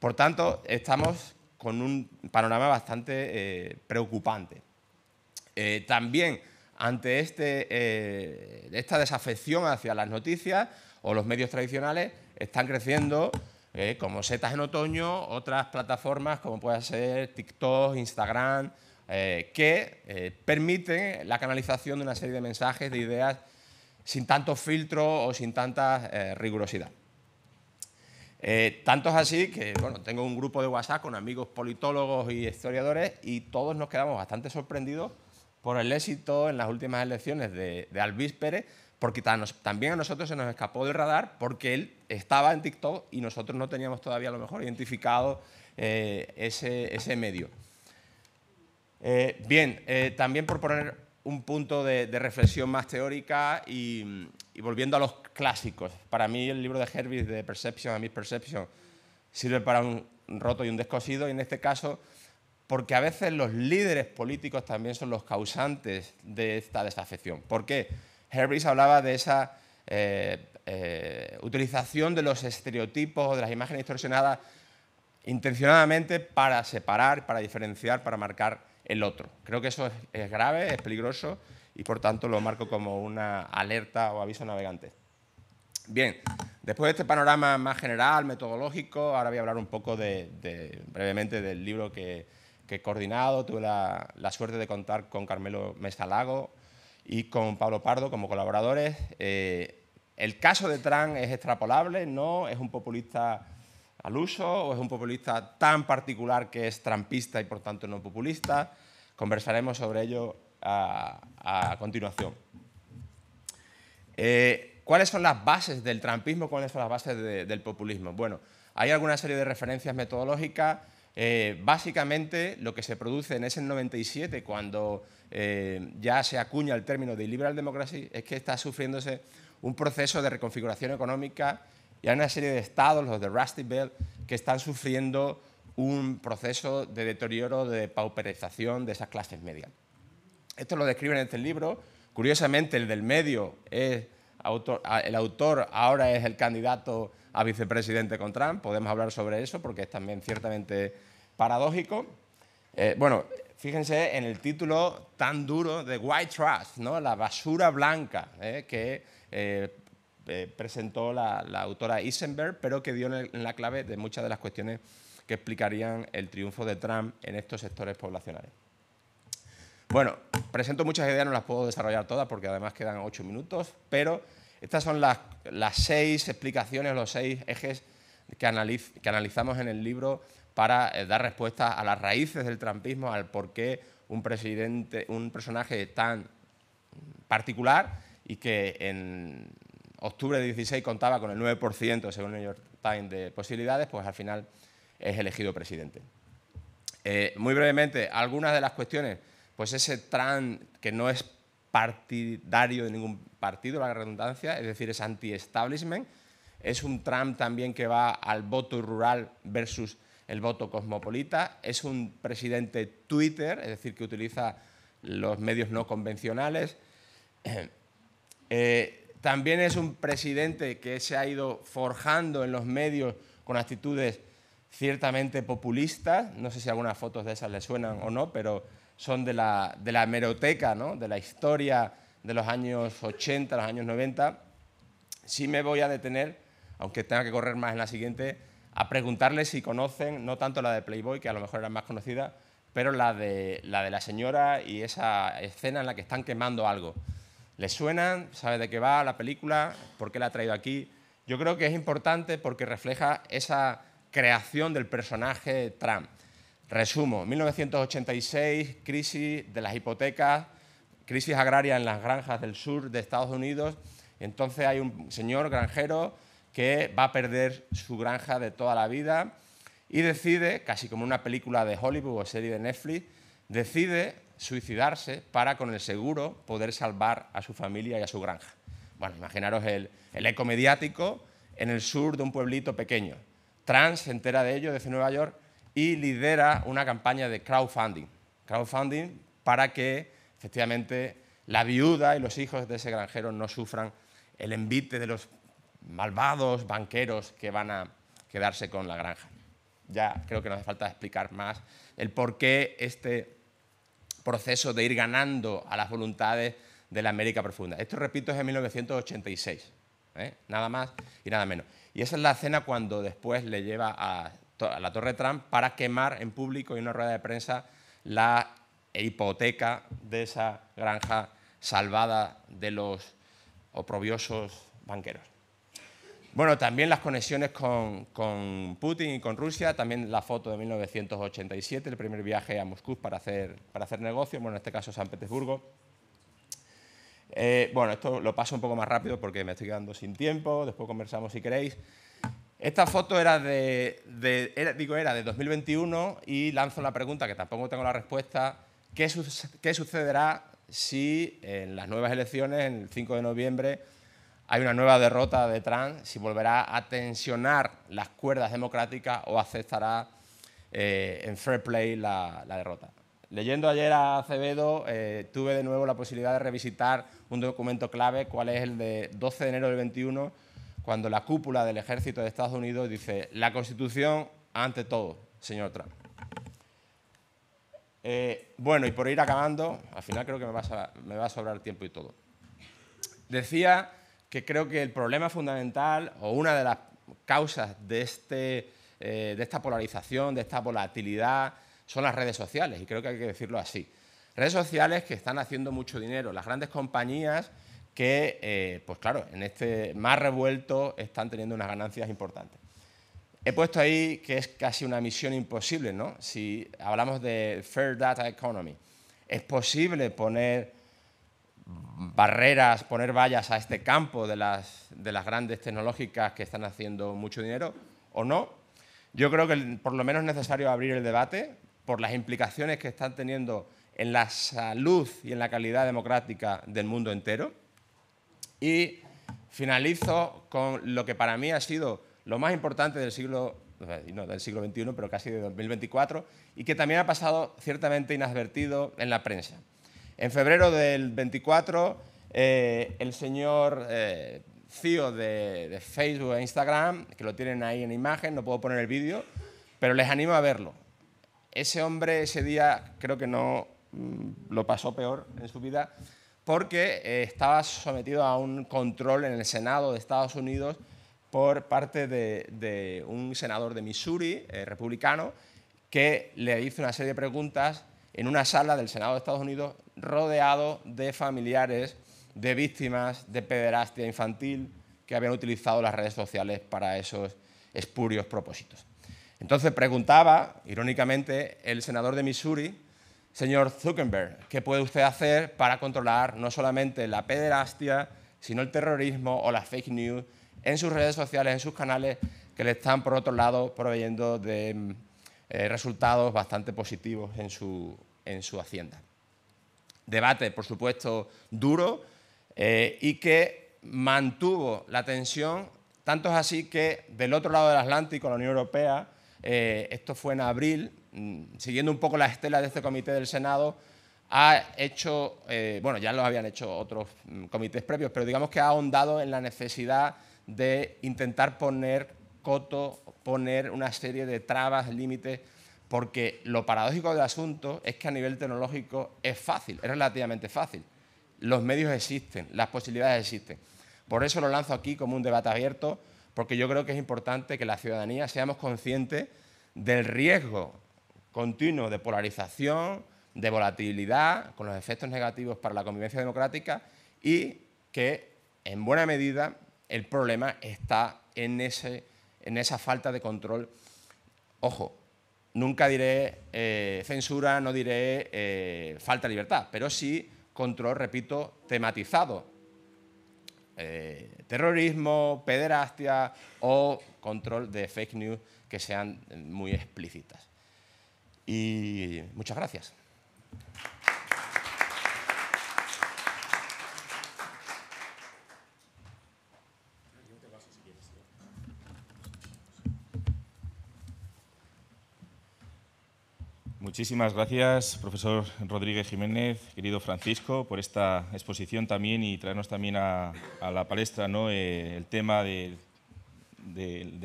Por tanto, estamos con un panorama bastante eh, preocupante. Eh, también ante este, eh, esta desafección hacia las noticias o los medios tradicionales, están creciendo eh, como setas en otoño otras plataformas como puede ser TikTok, Instagram, que permiten la canalización de una serie de mensajes, de ideas sin tanto filtros o sin tanta rigurosidad. Eh, tanto es así que bueno, tengo un grupo de WhatsApp con amigos politólogos y historiadores y todos nos quedamos bastante sorprendidos por el éxito en las últimas elecciones de, de porque también a nosotros se nos escapó del radar porque él estaba en TikTok y nosotros no teníamos todavía a lo mejor identificado eh, ese, medio. Eh, bien, eh, también por poner un punto de, reflexión más teórica y, volviendo a los clásicos. Para mí el libro de Herbis de Perception a Misperception sirve para un roto y un descosido y en este caso porque a veces los líderes políticos también son los causantes de esta desafección. ¿Por qué? Herbis hablaba de esa eh, eh, utilización de los estereotipos, o de las imágenes distorsionadas, intencionadamente para separar, para diferenciar, para marcar el otro. Creo que eso es, grave, es peligroso y por tanto lo marco como una alerta o aviso navegante. Bien, después de este panorama más general, metodológico, ahora voy a hablar un poco de, brevemente del libro que, que he coordinado. Tuve la, suerte de contar con Carmelo Mesalago y con Pablo Pardo como colaboradores. Eh, el caso de Trump es extrapolable, ¿no? Es un populista al uso o es un populista tan particular que es trampista y por tanto no populista. Conversaremos sobre ello a, continuación. Eh, ¿Cuáles son las bases del trampismo? ¿Cuáles son las bases del populismo? Bueno, hay alguna serie de referencias metodológicas eh, básicamente lo que se produce en ese 97, cuando eh, ya se acuña el término de liberal democracy, es que está sufriéndose un proceso de reconfiguración económica y hay una serie de estados, los de Rusty Belt, que están sufriendo un proceso de deterioro, de pauperización de esas clases medias. Esto lo describen en este libro. Curiosamente, el del medio es el autor ahora es el candidato a vicepresidente con Trump. Podemos hablar sobre eso porque es también ciertamente paradójico. Eh, bueno, fíjense en el título tan duro de White Trust, ¿no? la basura blanca eh, que eh, presentó la, autora Isenberg, pero que dio la clave de muchas de las cuestiones que explicarían el triunfo de Trump en estos sectores poblacionales. Bueno, presento muchas ideas, no las puedo desarrollar todas porque además quedan ocho minutos, pero estas son las, seis explicaciones, los seis ejes que, analizamos en el libro para eh, dar respuesta a las raíces del trampismo, al por qué un, presidente, un personaje tan particular y que en octubre de 16 contaba con el 9%, según el New York Times, de posibilidades, pues al final es elegido presidente. Eh, muy brevemente, algunas de las cuestiones, pues ese Trump que no es partidario de ningún partido, la redundancia, es decir, es anti-establishment. Es un Trump también que va al voto rural versus el voto cosmopolita. Es un presidente Twitter, es decir, que utiliza los medios no convencionales. Eh, también es un presidente que se ha ido forjando en los medios con actitudes ciertamente populistas. No sé si algunas fotos de esas le suenan o no, pero son de la, de la meroteca, de la historia de los años 80, los años 90, sí me voy a detener, aunque tenga que correr más en la siguiente, a preguntarle si conocen, no tanto la de Playboy, que a lo mejor era más conocida, pero la de, la señora y esa escena en la que están quemando algo. ¿Les suena? ¿Sabe de qué va la película? ¿Por qué la ha traído aquí? Yo creo que es importante porque refleja esa creación del personaje Trump. Resumo, 1986, crisis de las hipotecas, crisis agraria en las granjas del sur de Estados Unidos, entonces hay un señor granjero que va a perder su granja de toda la vida y decide, casi como una película de Hollywood o serie de Netflix, decide suicidarse para con el seguro poder salvar a su familia y a su granja. Bueno, imaginaros el, el eco mediático en el sur de un pueblito pequeño. Trans se entera de ello desde Nueva York y lidera una campaña de crowdfunding. Crowdfunding para que efectivamente la viuda y los hijos de ese granjero no sufran el envite de los malvados banqueros que van a quedarse con la granja. Ya creo que no hace falta explicar más el por qué este proceso de ir ganando a las voluntades de la América Profunda. Esto, repito, es en 1986, ¿eh? nada más y nada menos. Y esa es la escena cuando después le lleva a, la Torre Trump para quemar en público y en una rueda de prensa la e hipoteca de esa granja salvada de los oprobiosos banqueros. Bueno, también las conexiones con, Putin y con Rusia, también la foto de 1987, el primer viaje a Moscú para hacer, para hacer bueno, en este caso San Petersburgo. Eh, bueno, esto lo paso un poco más rápido porque me estoy quedando sin tiempo, después conversamos si queréis. Esta foto era de, digo, era de 2021 y lanzo la pregunta, que tampoco tengo la respuesta, ¿Qué, sucederá si en las nuevas elecciones, el 5 de noviembre, hay una nueva derrota de Trump, si volverá a tensionar las cuerdas democráticas o aceptará eh, en fair play la, derrota. Leyendo ayer a Acevedo, eh, tuve de nuevo la posibilidad de revisitar un documento clave, cuál es el de 12 de enero del 21, cuando la cúpula del ejército de Estados Unidos dice, la Constitución ante todo, señor Trump. Eh, bueno, y por ir acabando, al final creo que me va, a, sobrar tiempo y todo. Decía que creo que el problema fundamental o una de las causas de, este, eh, de esta polarización, de esta volatilidad, son las redes sociales, y creo que hay que decirlo así. Redes sociales que están haciendo mucho dinero, las grandes compañías que, eh, pues claro, en este más revuelto están teniendo unas ganancias importantes. He puesto ahí que es casi una misión imposible, ¿no? Si hablamos de Fair Data Economy, ¿es posible poner barreras, poner vallas a este campo de las, de las grandes tecnológicas que están haciendo mucho dinero o no? Yo creo que por lo menos es necesario abrir el debate por las implicaciones que están teniendo en la salud y en la calidad democrática del mundo entero. Y finalizo con lo que para mí ha sido lo más importante del siglo, del siglo XXI, pero casi de 2024, y que también ha pasado ciertamente inadvertido en la prensa. En febrero del 24, eh, el señor eh, CEO de, Facebook e Instagram, que lo tienen ahí en imagen, no puedo poner el vídeo, pero les animo a verlo. Ese hombre ese día creo que no mm, lo pasó peor en su vida porque eh, estaba sometido a un control en el Senado de Estados Unidos por parte de, un senador de Missouri, eh, republicano, que le hizo una serie de preguntas en una sala del Senado de Estados Unidos rodeado de familiares de víctimas de pederastia infantil que habían utilizado las redes sociales para esos espurios propósitos. Entonces preguntaba, irónicamente, el senador de Missouri, señor Zuckerberg, ¿qué puede usted hacer para controlar no solamente la pederastia, sino el terrorismo o las fake news en sus redes sociales, en sus canales, que le están, por otro lado, proveyendo de mm, eh, resultados bastante positivos en su, en su hacienda. Debate, por supuesto, duro eh, y que mantuvo la tensión, tanto es así que del otro lado del Atlántico, la Unión Europea, eh, esto fue en abril, mm, siguiendo un poco la estela de este comité del Senado, ha hecho, bueno, ya lo habían hecho otros mm, comités previos, pero digamos que ha ahondado en la necesidad de intentar poner coto, poner una serie de trabas, límites, porque lo paradójico del asunto es que a nivel tecnológico es fácil, es relativamente fácil. Los medios existen, las posibilidades existen. Por eso lo lanzo aquí como un debate abierto, porque yo creo que es importante que la ciudadanía seamos conscientes del riesgo continuo de polarización, de volatilidad, con los efectos negativos para la convivencia democrática y que en buena medida el problema está en, ese, en esa falta de control. Ojo, nunca diré eh, censura, no diré eh, falta de libertad, pero sí control, repito, tematizado. Eh, terrorismo, pederastia o control de fake news que sean muy explícitas. Y muchas gracias. Muchísimas gracias, profesor Rodríguez Jiménez, querido Francisco, por esta exposición también y traernos también a, la palestra ¿no? Eh, el tema de,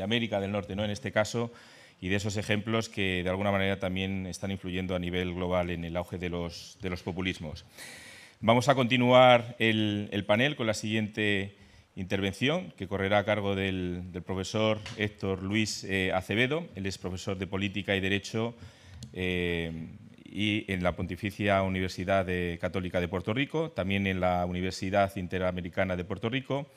América del Norte, ¿no? en este caso, y de esos ejemplos que de alguna manera también están influyendo a nivel global en el auge de los, de los populismos. Vamos a continuar el, panel con la siguiente intervención, que correrá a cargo del, profesor Héctor Luis eh, Acevedo, él es profesor de Política y Derecho eh, y en la Pontificia Universidad Católica de Puerto Rico, también en la Universidad Interamericana de Puerto Rico.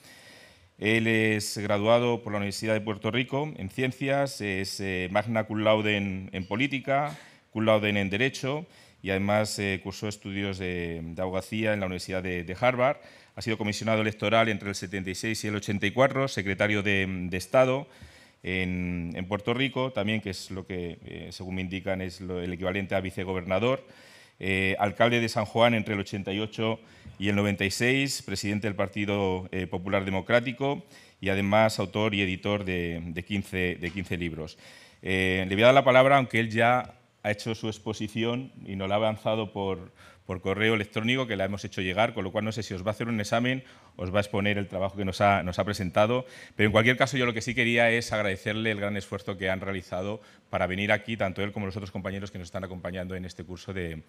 Él es graduado por la Universidad de Puerto Rico en Ciencias, es eh, magna cum laude en, Política, cum laude en Derecho y además eh, cursó estudios de, abogacía en la Universidad de, Harvard. Ha sido comisionado electoral entre el 76 y el 84, secretario de Estado, en, Puerto Rico, también que es lo que, eh, según me indican, es el equivalente a vicegobernador, eh, alcalde de San Juan entre el 88 y el 96, presidente del Partido eh, Popular Democrático y además autor y editor de, 15, de 15, libros. le voy a dar la palabra, aunque él ya ha hecho su exposición y no la ha avanzado por, por correo electrónico que la hemos hecho llegar, con lo cual no sé si os va a hacer un examen, os va a exponer el trabajo que nos ha, nos ha presentado, pero en cualquier caso yo lo que sí quería es agradecerle el gran esfuerzo que han realizado para venir aquí, tanto él como los otros compañeros que nos están acompañando en este curso de,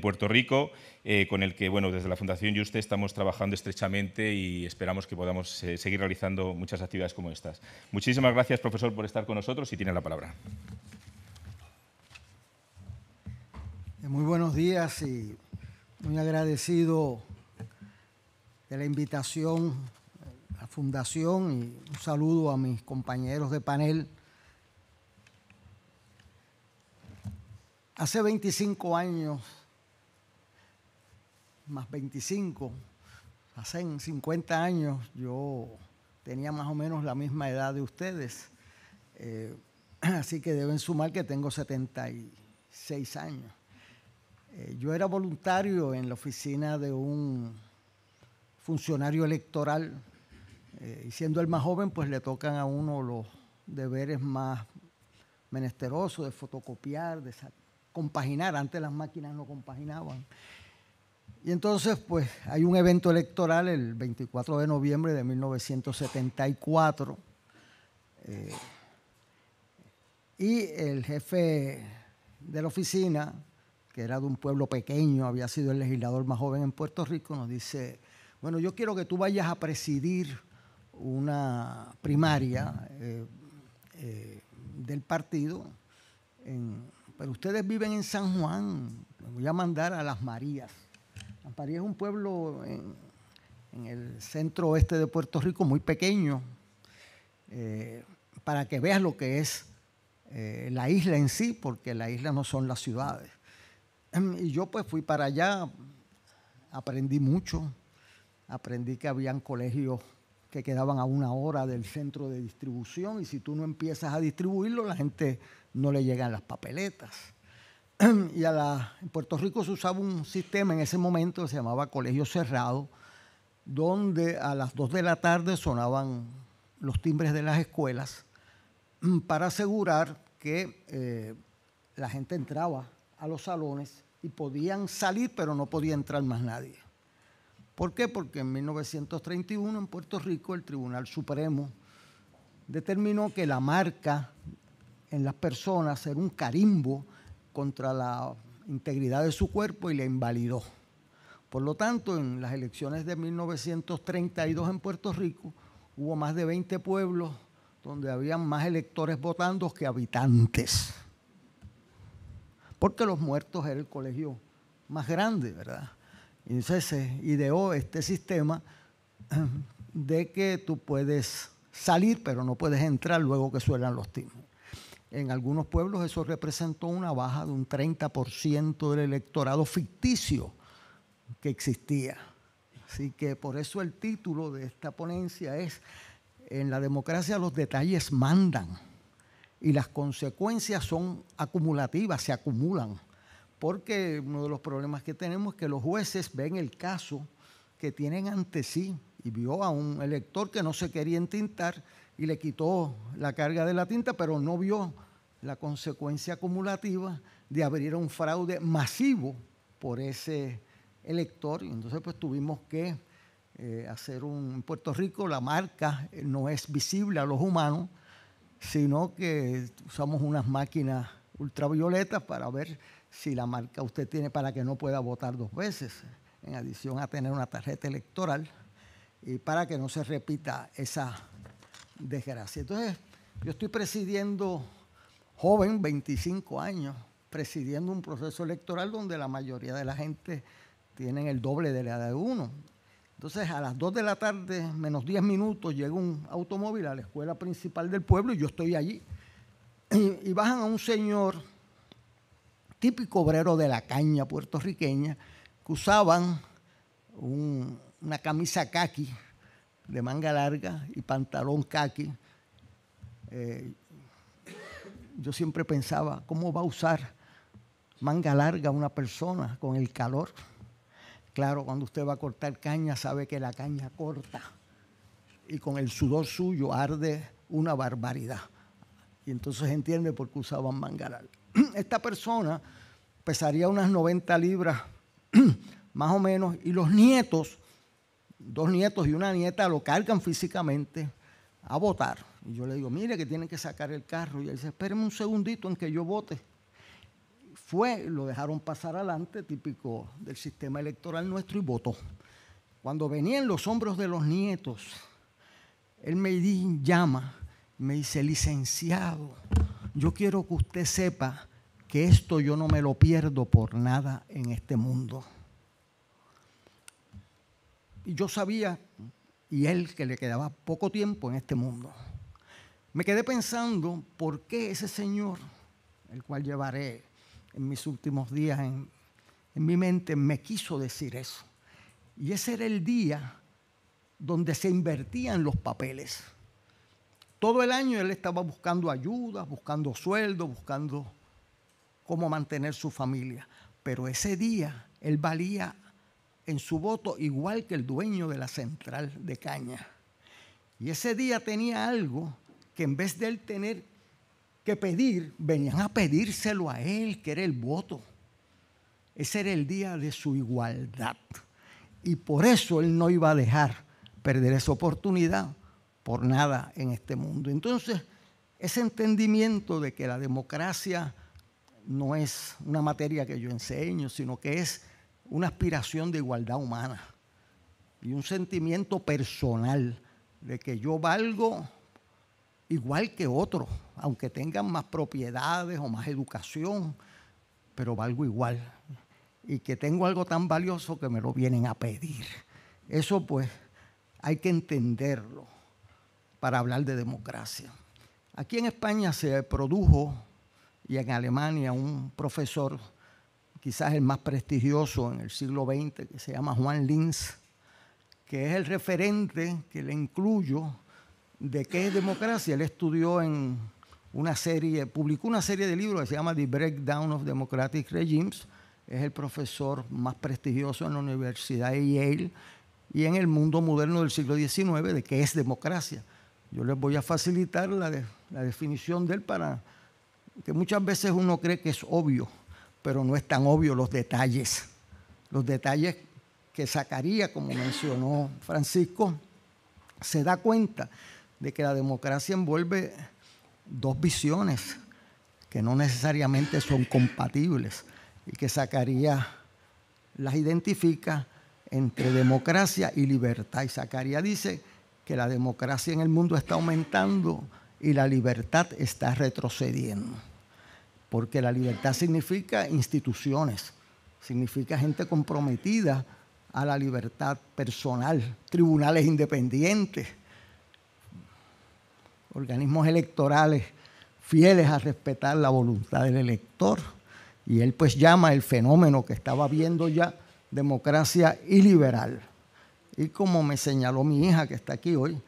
Puerto Rico, eh, con el que bueno, desde la Fundación Juste estamos trabajando estrechamente y esperamos que podamos eh, seguir realizando muchas actividades como estas. Muchísimas gracias, profesor, por estar con nosotros y tiene la palabra. Muy buenos días y muy agradecido de la invitación a la Fundación y un saludo a mis compañeros de panel. Hace 25 años, más 25, hacen 50 años yo tenía más o menos la misma edad de ustedes, eh, así que deben sumar que tengo 76 años. Eh, yo era voluntario en la oficina de un funcionario electoral eh, y siendo el más joven, pues le tocan a uno los deberes más menesterosos de fotocopiar, de compaginar. Antes las máquinas no compaginaban. Y entonces, pues hay un evento electoral el 24 de noviembre de 1974. Eh, y el jefe de la oficina, que era de un pueblo pequeño, había sido el legislador más joven en Puerto Rico, nos dice, bueno, yo quiero que tú vayas a presidir una primaria eh, eh, del partido, pero ustedes viven en San Juan, voy a mandar a Las Marías. Las Marías es un pueblo en, el centro oeste de Puerto Rico, muy pequeño, eh, para que veas lo que es la isla en sí, porque la isla no son las ciudades. Em, y yo pues fui para allá, aprendí mucho, aprendí que habían colegios que quedaban a una hora del centro de distribución y si tú no empiezas a distribuirlo, la gente no le llegan las papeletas. Em, y a en Puerto Rico se usaba un sistema en ese momento que se llamaba colegio cerrado, donde a las 2 de la tarde sonaban los timbres de las escuelas em, para asegurar que eh, la gente entraba a los salones y podían salir, pero no podía entrar más nadie. ¿Por qué? Porque en 1931 en Puerto Rico el Tribunal Supremo determinó que la marca en las personas era un carimbo contra la integridad de su cuerpo y la invalidó. Por lo tanto, en las elecciones de 1932 en Puerto Rico hubo más de 20 pueblos donde habían más electores votando que habitantes porque Los Muertos era el colegio más grande, ¿verdad? Y entonces se eh, ideó este sistema de que tú puedes salir, pero no puedes entrar luego que suelan los timbres. En algunos pueblos eso representó una baja de un 30% del electorado ficticio que existía. Así que por eso el título de esta ponencia es En la democracia los detalles mandan y las consecuencias son acumulativas, se acumulan, porque uno de los problemas que tenemos es que los jueces ven el caso que tienen ante sí y vio a un elector que no se quería entintar y le quitó la carga de la tinta, pero no vio la consecuencia acumulativa de abrir un fraude masivo por ese elector. Y Entonces, pues tuvimos que eh, hacer un... En Puerto Rico la marca no es visible a los humanos, sino que usamos unas máquinas ultravioletas para ver si la marca usted tiene para que no pueda votar dos veces, en adición a tener una tarjeta electoral y para que no se repita esa desgracia. Entonces, yo estoy presidiendo, joven, 25 años, presidiendo un proceso electoral donde la mayoría de la gente tienen el doble de la edad de uno. Entonces, a las 2 de la tarde, menos 10 minutos, llega un automóvil a la escuela principal del pueblo y yo estoy allí. Y, bajan a un señor, típico obrero de la caña puertorriqueña, que usaban una camisa kaki, de manga larga y pantalón kaki. Eh, yo siempre pensaba, ¿cómo va a usar manga larga una persona con el calor? Claro, cuando usted va a cortar caña, sabe que la caña corta y con el sudor suyo arde una barbaridad. Y entonces entiende por qué usaban mangaral. Esta persona pesaría unas 90 libras más o menos y los nietos, dos nietos y una nieta, lo cargan físicamente a votar. Y yo le digo, mire que tienen que sacar el carro. Y él dice, espéreme un segundito en que yo vote fue, lo dejaron pasar adelante, típico del sistema electoral nuestro, y votó. Cuando venía en los hombros de los nietos, él me llama, me dice, licenciado, yo quiero que usted sepa que esto yo no me lo pierdo por nada en este mundo. Y yo sabía, y él, que le quedaba poco tiempo en este mundo. Me quedé pensando, ¿por qué ese señor, el cual llevaré en mis últimos días en, mi mente me quiso decir eso. Y ese era el día donde se invertían los papeles. Todo el año él estaba buscando ayuda, buscando sueldo, buscando cómo mantener su familia. Pero ese día él valía en su voto igual que el dueño de la central de caña. Y ese día tenía algo que en vez de él tener que pedir, venían a pedírselo a él, que era el voto. Ese era el día de su igualdad. Y por eso él no iba a dejar perder esa oportunidad por nada en este mundo. Entonces, ese entendimiento de que la democracia no es una materia que yo enseño, sino que es una aspiración de igualdad humana y un sentimiento personal de que yo valgo igual que otros, aunque tengan más propiedades o más educación, pero valgo igual. Y que tengo algo tan valioso que me lo vienen a pedir. Eso pues hay que entenderlo para hablar de democracia. Aquí en España se produjo, y en Alemania un profesor, quizás el más prestigioso en el siglo XX, que se llama Juan Linz, que es el referente que le incluyo de qué es democracia. Él estudió en una serie, publicó una serie de libros que se llama The Breakdown of Democratic Regimes. Es el profesor más prestigioso en la Universidad de Yale y en el mundo moderno del siglo XIX de qué es democracia. Yo les voy a facilitar la, la definición de él para que muchas veces uno cree que es obvio, pero no es tan obvio los detalles. Los detalles que sacaría, como mencionó Francisco, se da cuenta de que la democracia envuelve dos visiones que no necesariamente son compatibles y que Zacarías las identifica entre democracia y libertad. Y Zacarías dice que la democracia en el mundo está aumentando y la libertad está retrocediendo. Porque la libertad significa instituciones, significa gente comprometida a la libertad personal, tribunales independientes, organismos electorales fieles a respetar la voluntad del elector. Y él pues llama el fenómeno que estaba viendo ya democracia liberal. Y como me señaló mi hija que está aquí hoy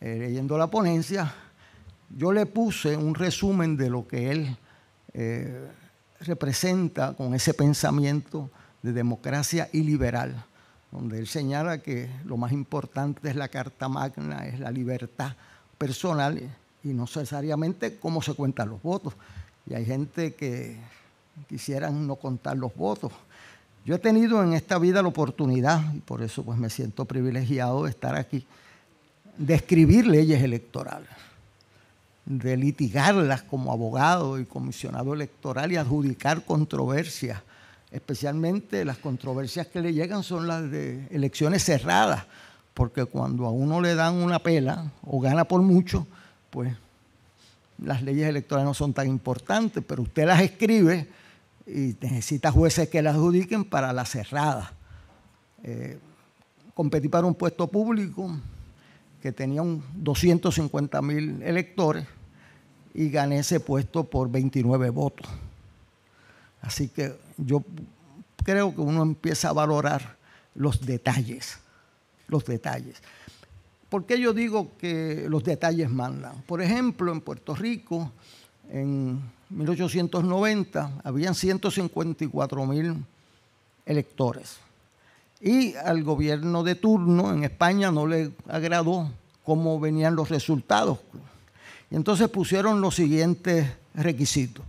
eh, leyendo la ponencia, yo le puse un resumen de lo que él eh, representa con ese pensamiento de democracia liberal, donde él señala que lo más importante es la Carta Magna, es la libertad personal y no necesariamente cómo se cuentan los votos. Y hay gente que quisieran no contar los votos. Yo he tenido en esta vida la oportunidad, y por eso pues me siento privilegiado de estar aquí, de escribir leyes electorales, de litigarlas como abogado y comisionado electoral y adjudicar controversias, especialmente las controversias que le llegan son las de elecciones cerradas, porque cuando a uno le dan una pela o gana por mucho, pues las leyes electorales no son tan importantes, pero usted las escribe y necesita jueces que las adjudiquen para la cerrada. Eh, competí para un puesto público que tenía un 250 mil electores y gané ese puesto por 29 votos. Así que yo creo que uno empieza a valorar los detalles los detalles. ¿Por qué yo digo que los detalles mandan? Por ejemplo, en Puerto Rico, en 1890, habían 154 mil electores. Y al gobierno de turno en España no le agradó cómo venían los resultados. Y entonces pusieron los siguientes requisitos,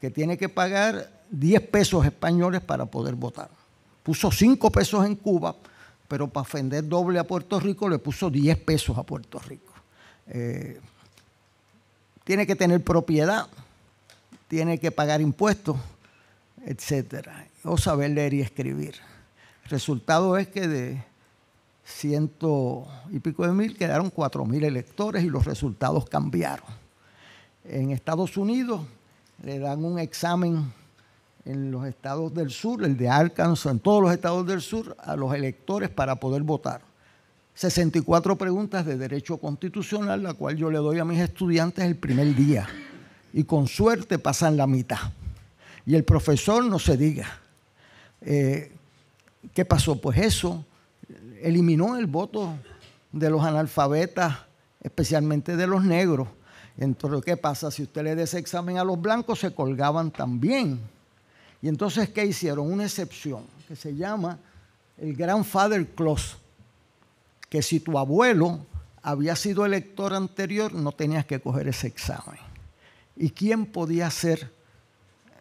que tiene que pagar 10 pesos españoles para poder votar. Puso 5 pesos en Cuba pero para ofender doble a Puerto Rico le puso 10 pesos a Puerto Rico. Eh, tiene que tener propiedad, tiene que pagar impuestos, etc. o saber leer y escribir. El resultado es que de ciento y pico de mil quedaron cuatro mil electores y los resultados cambiaron. En Estados Unidos le dan un examen en los estados del sur, el de Arkansas, en todos los estados del sur, a los electores para poder votar. 64 preguntas de derecho constitucional, la cual yo le doy a mis estudiantes el primer día. Y con suerte pasan la mitad. Y el profesor no se diga. Eh, ¿Qué pasó? Pues eso eliminó el voto de los analfabetas, especialmente de los negros. Entonces, ¿qué pasa? Si usted le da ese examen a los blancos, se colgaban también. Y entonces, ¿qué hicieron? Una excepción que se llama el Grandfather Clause, que si tu abuelo había sido elector anterior, no tenías que coger ese examen. ¿Y quién podía ser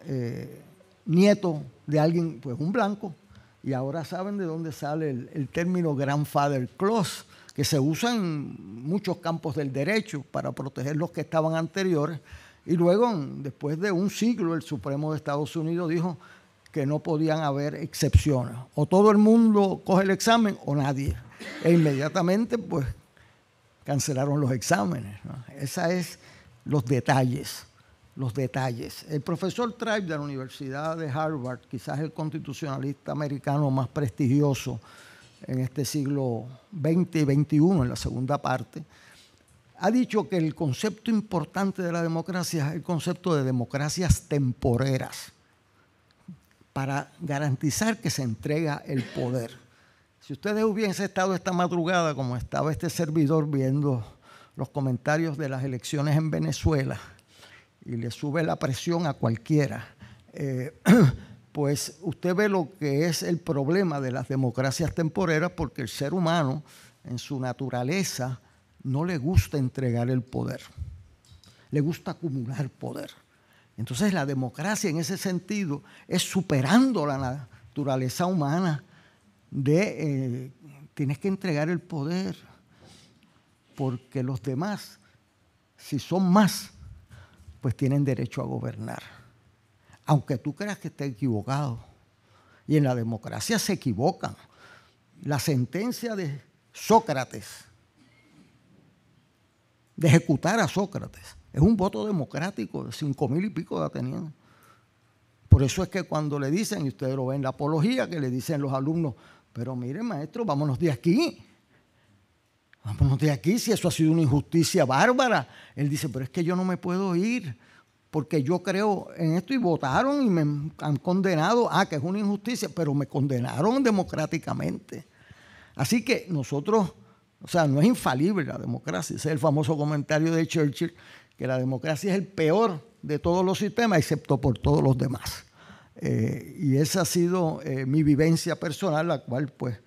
eh, nieto de alguien? Pues un blanco. Y ahora saben de dónde sale el, el término Grandfather Clause, que se usa en muchos campos del derecho para proteger los que estaban anteriores y luego, después de un siglo, el Supremo de Estados Unidos dijo que no podían haber excepciones. O todo el mundo coge el examen o nadie. E inmediatamente, pues, cancelaron los exámenes. ¿no? Esa es los detalles, los detalles. El profesor Tribe de la Universidad de Harvard, quizás el constitucionalista americano más prestigioso en este siglo XX y XXI, en la segunda parte, ha dicho que el concepto importante de la democracia es el concepto de democracias temporeras para garantizar que se entrega el poder. Si ustedes hubiesen estado esta madrugada, como estaba este servidor viendo los comentarios de las elecciones en Venezuela, y le sube la presión a cualquiera, eh, pues usted ve lo que es el problema de las democracias temporeras, porque el ser humano, en su naturaleza, no le gusta entregar el poder, le gusta acumular poder. Entonces la democracia en ese sentido es superando la naturaleza humana de eh, tienes que entregar el poder porque los demás, si son más, pues tienen derecho a gobernar. Aunque tú creas que esté equivocado. Y en la democracia se equivocan. La sentencia de Sócrates de ejecutar a Sócrates. Es un voto democrático de cinco mil y pico de atenienses. Por eso es que cuando le dicen, y ustedes lo ven la apología, que le dicen los alumnos, pero miren maestro, vámonos de aquí. Vámonos de aquí, si eso ha sido una injusticia bárbara. Él dice, pero es que yo no me puedo ir, porque yo creo en esto y votaron y me han condenado, ah, que es una injusticia, pero me condenaron democráticamente. Así que nosotros o sea, no es infalible la democracia. Ese es el famoso comentario de Churchill, que la democracia es el peor de todos los sistemas, excepto por todos los demás. Eh, y esa ha sido eh, mi vivencia personal, la cual pues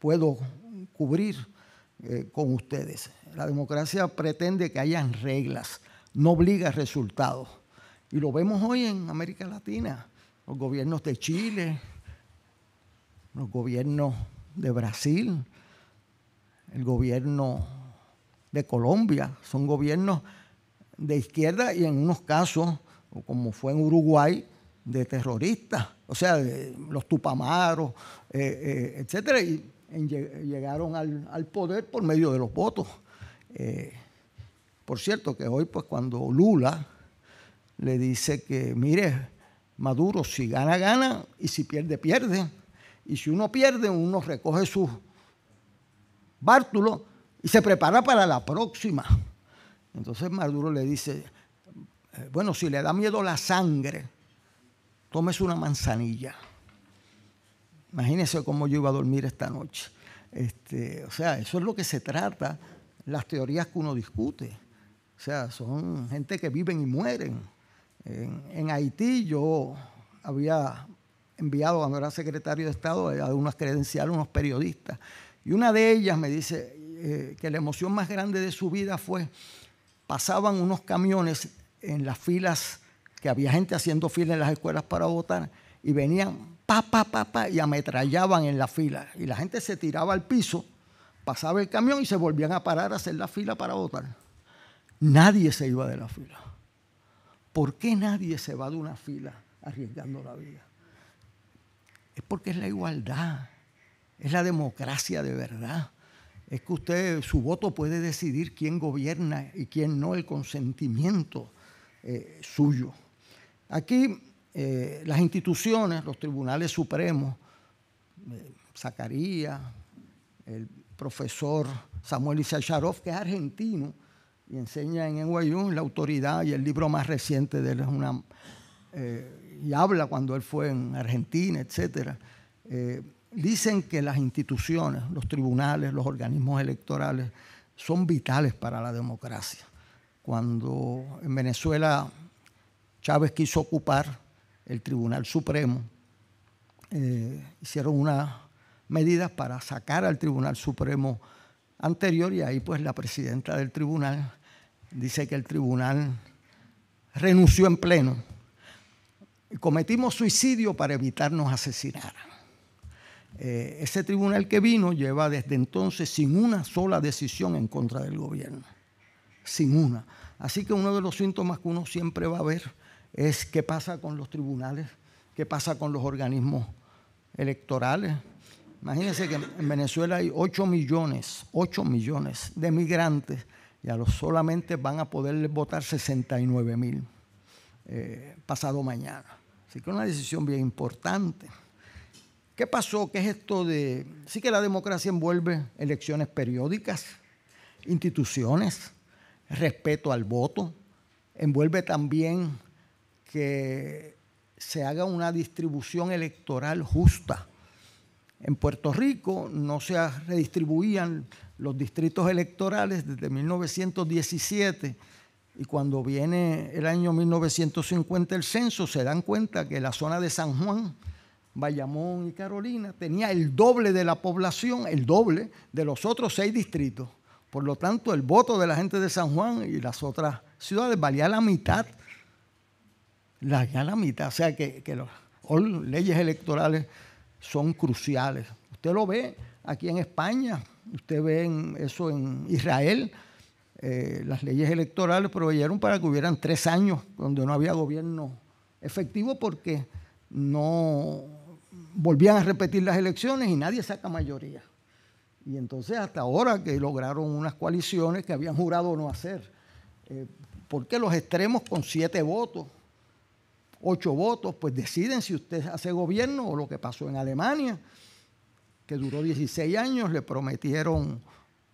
puedo cubrir eh, con ustedes. La democracia pretende que hayan reglas, no obliga resultados. Y lo vemos hoy en América Latina, los gobiernos de Chile, los gobiernos de Brasil, el gobierno de Colombia. Son gobiernos de izquierda y en unos casos, como fue en Uruguay, de terroristas, o sea, los tupamaros, eh, eh, etcétera, y llegaron al, poder por medio de los votos. Eh, por cierto, que hoy, pues, cuando Lula le dice que, mire, Maduro, si gana, gana, y si pierde, pierde. Y si uno pierde, uno recoge su... Bártulo y se prepara para la próxima. Entonces Maduro le dice, eh, bueno, si le da miedo la sangre, tomes una manzanilla. imagínese cómo yo iba a dormir esta noche. Este, o sea, eso es lo que se trata, las teorías que uno discute. O sea, son gente que viven y mueren. En, en Haití yo había enviado cuando era secretario de Estado a eh, unos credenciales, unos periodistas, y una de ellas me dice eh, que la emoción más grande de su vida fue, pasaban unos camiones en las filas, que había gente haciendo fila en las escuelas para votar, y venían pa, pa, pa, pa, y ametrallaban en la fila. Y la gente se tiraba al piso, pasaba el camión y se volvían a parar a hacer la fila para votar. Nadie se iba de la fila. ¿Por qué nadie se va de una fila arriesgando la vida? Es porque es la igualdad es la democracia de verdad. Es que usted, su voto puede decidir quién gobierna y quién no, el consentimiento eh, suyo. Aquí eh, las instituciones, los tribunales supremos, eh, Zacarías, el profesor Samuel Isacharov, que es argentino y enseña en NYU la autoridad y el libro más reciente de él es una... y habla cuando él fue en Argentina, etcétera dicen que las instituciones, los tribunales, los organismos electorales son vitales para la democracia. Cuando en Venezuela Chávez quiso ocupar el Tribunal Supremo, eh, hicieron unas medidas para sacar al Tribunal Supremo anterior y ahí pues la presidenta del tribunal dice que el tribunal renunció en pleno. Cometimos suicidio para evitarnos asesinar. Eh, ese tribunal que vino lleva desde entonces sin una sola decisión en contra del gobierno, sin una. Así que uno de los síntomas que uno siempre va a ver es qué pasa con los tribunales, qué pasa con los organismos electorales. Imagínense que en Venezuela hay 8 millones, 8 millones de migrantes y a los solamente van a poder votar 69 mil eh, pasado mañana. Así que una decisión bien importante. ¿Qué pasó? ¿Qué es esto de.? Sí que la democracia envuelve elecciones periódicas, instituciones, respeto al voto, envuelve también que se haga una distribución electoral justa. En Puerto Rico no se redistribuían los distritos electorales desde 1917 y cuando viene el año 1950 el censo se dan cuenta que la zona de San Juan Bayamón y Carolina, tenía el doble de la población, el doble de los otros seis distritos. Por lo tanto, el voto de la gente de San Juan y las otras ciudades valía la mitad. la mitad. O sea que, las leyes electorales son cruciales. Usted lo ve aquí en España, usted ve eso en Israel. Eh, las leyes electorales proveyeron para que hubieran tres años donde no había gobierno efectivo porque no volvían a repetir las elecciones y nadie saca mayoría. Y entonces hasta ahora que lograron unas coaliciones que habían jurado no hacer. Eh, porque los extremos con siete votos, ocho votos, pues deciden si usted hace gobierno o lo que pasó en Alemania, que duró 16 años, le prometieron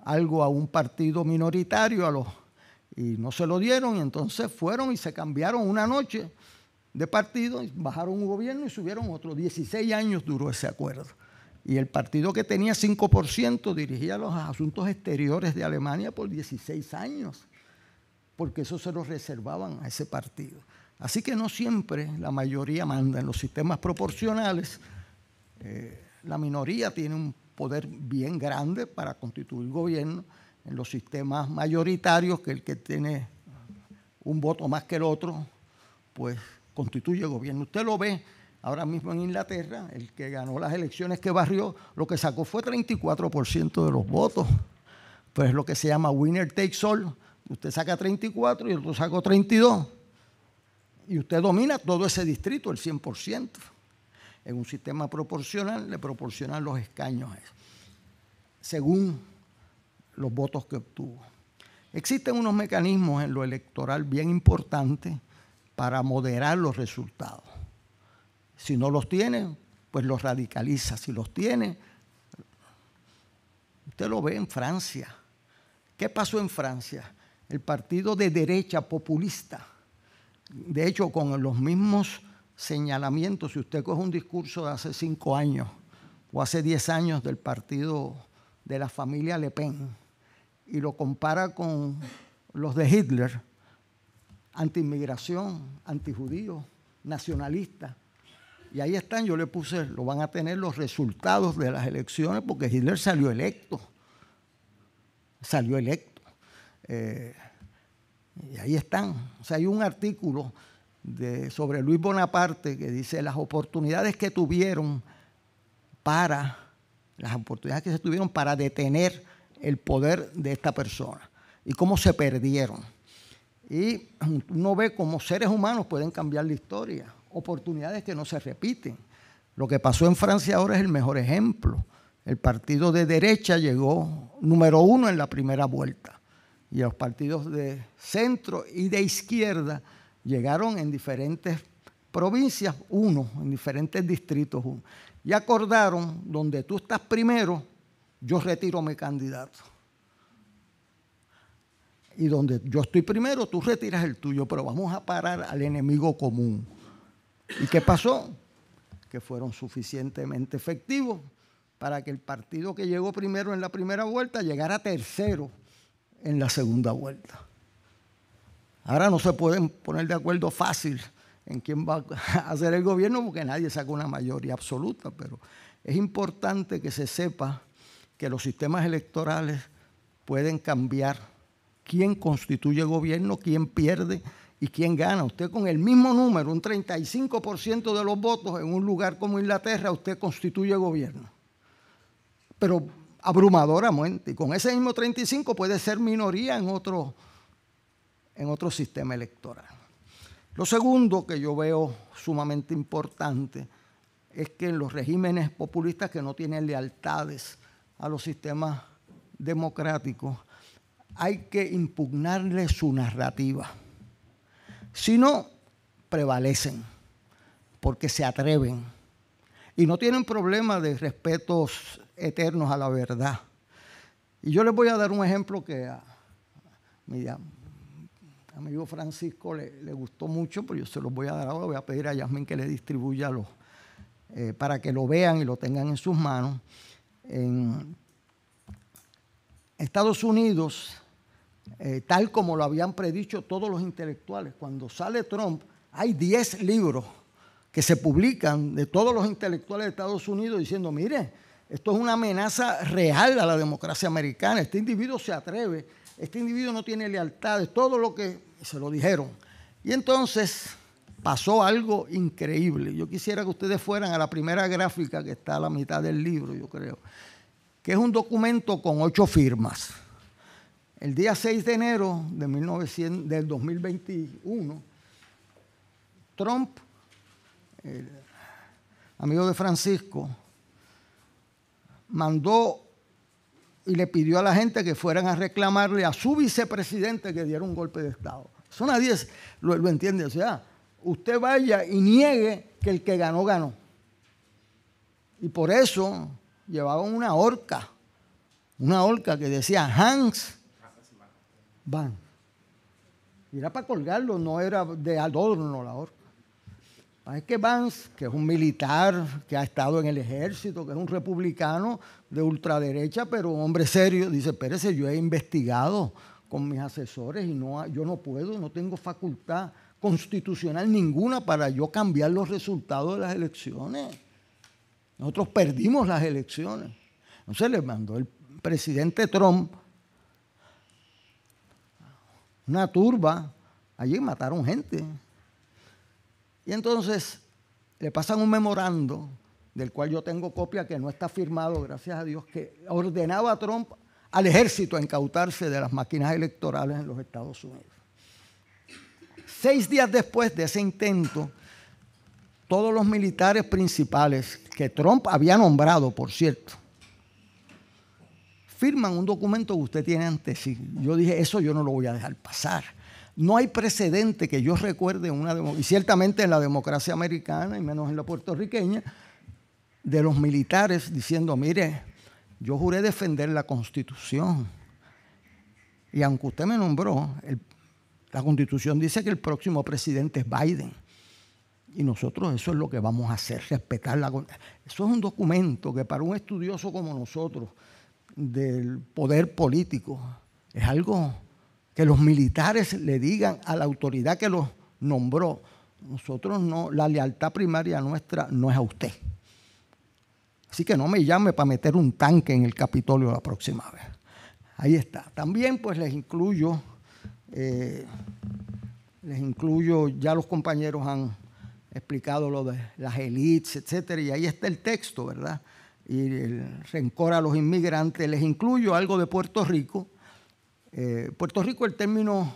algo a un partido minoritario a los, y no se lo dieron, y entonces fueron y se cambiaron una noche de partido, bajaron un gobierno y subieron otro. 16 años duró ese acuerdo. Y el partido que tenía 5% dirigía los asuntos exteriores de Alemania por 16 años, porque eso se lo reservaban a ese partido. Así que no siempre la mayoría manda. En los sistemas proporcionales, eh, la minoría tiene un poder bien grande para constituir gobierno. En los sistemas mayoritarios, que el que tiene un voto más que el otro, pues constituye gobierno. Usted lo ve ahora mismo en Inglaterra, el que ganó las elecciones que barrió, lo que sacó fue 34% de los votos. Pues lo que se llama winner takes all. Usted saca 34 y el otro sacó 32. Y usted domina todo ese distrito, el 100%. En un sistema proporcional le proporcionan los escaños según los votos que obtuvo. Existen unos mecanismos en lo electoral bien importantes para moderar los resultados. Si no los tiene, pues los radicaliza. Si los tiene, usted lo ve en Francia. ¿Qué pasó en Francia? El partido de derecha populista, de hecho con los mismos señalamientos, si usted coge un discurso de hace cinco años o hace diez años del partido de la familia Le Pen y lo compara con los de Hitler, anti-inmigración, anti nacionalista. Y ahí están, yo le puse, lo van a tener los resultados de las elecciones porque Hitler salió electo. Salió electo. Eh, y ahí están. O sea, hay un artículo de, sobre Luis Bonaparte que dice las oportunidades que tuvieron para, las oportunidades que se tuvieron para detener el poder de esta persona y cómo se perdieron. Y uno ve cómo seres humanos pueden cambiar la historia, oportunidades que no se repiten. Lo que pasó en Francia ahora es el mejor ejemplo. El partido de derecha llegó número uno en la primera vuelta y los partidos de centro y de izquierda llegaron en diferentes provincias, uno, en diferentes distritos, uno. Y acordaron, donde tú estás primero, yo retiro mi candidato y donde yo estoy primero, tú retiras el tuyo, pero vamos a parar al enemigo común. ¿Y qué pasó? Que fueron suficientemente efectivos para que el partido que llegó primero en la primera vuelta llegara tercero en la segunda vuelta. Ahora no se pueden poner de acuerdo fácil en quién va a hacer el gobierno porque nadie saca una mayoría absoluta, pero es importante que se sepa que los sistemas electorales pueden cambiar quién constituye gobierno, quién pierde y quién gana. Usted con el mismo número, un 35% de los votos en un lugar como Inglaterra, usted constituye gobierno. Pero abrumadoramente, con ese mismo 35 puede ser minoría en otro, en otro sistema electoral. Lo segundo que yo veo sumamente importante es que en los regímenes populistas que no tienen lealtades a los sistemas democráticos, hay que impugnarle su narrativa. Si no, prevalecen, porque se atreven. Y no tienen problema de respetos eternos a la verdad. Y yo les voy a dar un ejemplo que a, mi amigo Francisco le, gustó mucho, pero yo se los voy a dar ahora. Voy a pedir a Yasmin que le distribuya eh, para que lo vean y lo tengan en sus manos. En Estados Unidos eh, tal como lo habían predicho todos los intelectuales. Cuando sale Trump, hay 10 libros que se publican de todos los intelectuales de Estados Unidos diciendo, mire, esto es una amenaza real a la democracia americana, este individuo se atreve, este individuo no tiene lealtad es todo lo que se lo dijeron. Y entonces pasó algo increíble. Yo quisiera que ustedes fueran a la primera gráfica que está a la mitad del libro, yo creo, que es un documento con ocho firmas. El día 6 de enero de del 2021, Trump, amigo de Francisco, mandó y le pidió a la gente que fueran a reclamarle a su vicepresidente que diera un golpe de Estado. Eso nadie lo, lo entiende. O sea, usted vaya y niegue que el que ganó, ganó. Y por eso llevaban una horca, una horca que decía Hans van. Y era para colgarlo, no era de adorno la horca. Ah, es que Vance, que es un militar que ha estado en el ejército, que es un republicano de ultraderecha, pero un hombre serio, dice, espérese, yo he investigado con mis asesores y no, yo no puedo, no tengo facultad constitucional ninguna para yo cambiar los resultados de las elecciones. Nosotros perdimos las elecciones. Entonces le mandó el presidente Trump una turba, allí mataron gente. Y entonces le pasan un memorando, del cual yo tengo copia que no está firmado, gracias a Dios, que ordenaba a Trump al ejército a incautarse de las máquinas electorales en los Estados Unidos. Seis días después de ese intento, todos los militares principales que Trump había nombrado, por cierto, firman un documento que usted tiene antes. sí. Yo dije, eso yo no lo voy a dejar pasar. No hay precedente que yo recuerde una y ciertamente en la democracia americana, y menos en la puertorriqueña, de los militares diciendo, mire, yo juré defender la constitución. Y aunque usted me nombró, la constitución dice que el próximo presidente es Biden. Y nosotros eso es lo que vamos a hacer, respetar la Eso es un documento que para un estudioso como nosotros, del poder político. Es algo que los militares le digan a la autoridad que los nombró. Nosotros no, la lealtad primaria nuestra no es a usted. Así que no me llame para meter un tanque en el Capitolio la próxima vez. Ahí está. También pues les incluyo, eh, les incluyo, ya los compañeros han explicado lo de las elites, etcétera, y ahí está el texto, ¿verdad? y el rencor a los inmigrantes, les incluyo algo de Puerto Rico. Eh, Puerto Rico el término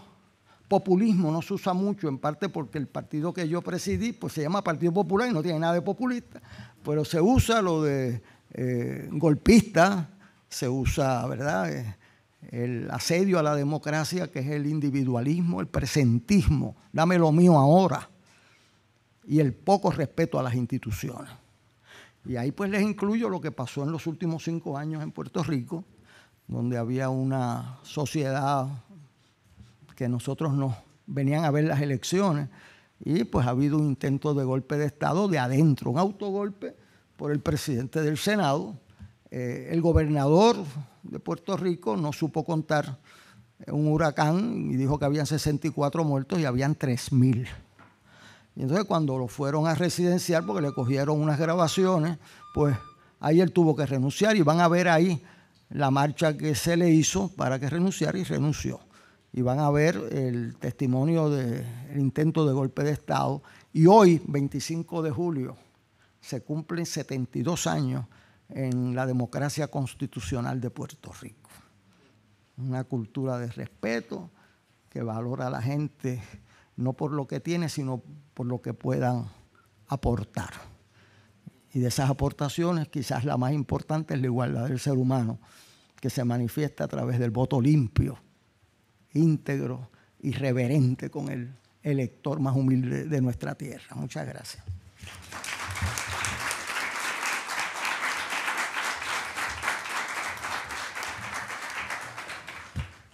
populismo no se usa mucho, en parte porque el partido que yo presidí pues, se llama Partido Popular y no tiene nada de populista, pero se usa lo de eh, golpista, se usa, ¿verdad? Eh, el asedio a la democracia, que es el individualismo, el presentismo, dame lo mío ahora, y el poco respeto a las instituciones. Y ahí pues les incluyo lo que pasó en los últimos cinco años en Puerto Rico, donde había una sociedad que nosotros nos venían a ver las elecciones y pues ha habido un intento de golpe de Estado de adentro, un autogolpe por el presidente del Senado. Eh, el gobernador de Puerto Rico no supo contar un huracán y dijo que habían 64 muertos y habían 3.000. Y entonces cuando lo fueron a residenciar, porque le cogieron unas grabaciones, pues ahí él tuvo que renunciar y van a ver ahí la marcha que se le hizo para que renunciara y renunció. Y van a ver el testimonio del intento de golpe de Estado. Y hoy, 25 de julio, se cumplen 72 años en la democracia constitucional de Puerto Rico. Una cultura de respeto que valora a la gente no por lo que tiene, sino por lo que puedan aportar. Y de esas aportaciones, quizás la más importante es la igualdad del ser humano, que se manifiesta a través del voto limpio, íntegro y reverente con el elector más humilde de nuestra tierra. Muchas gracias.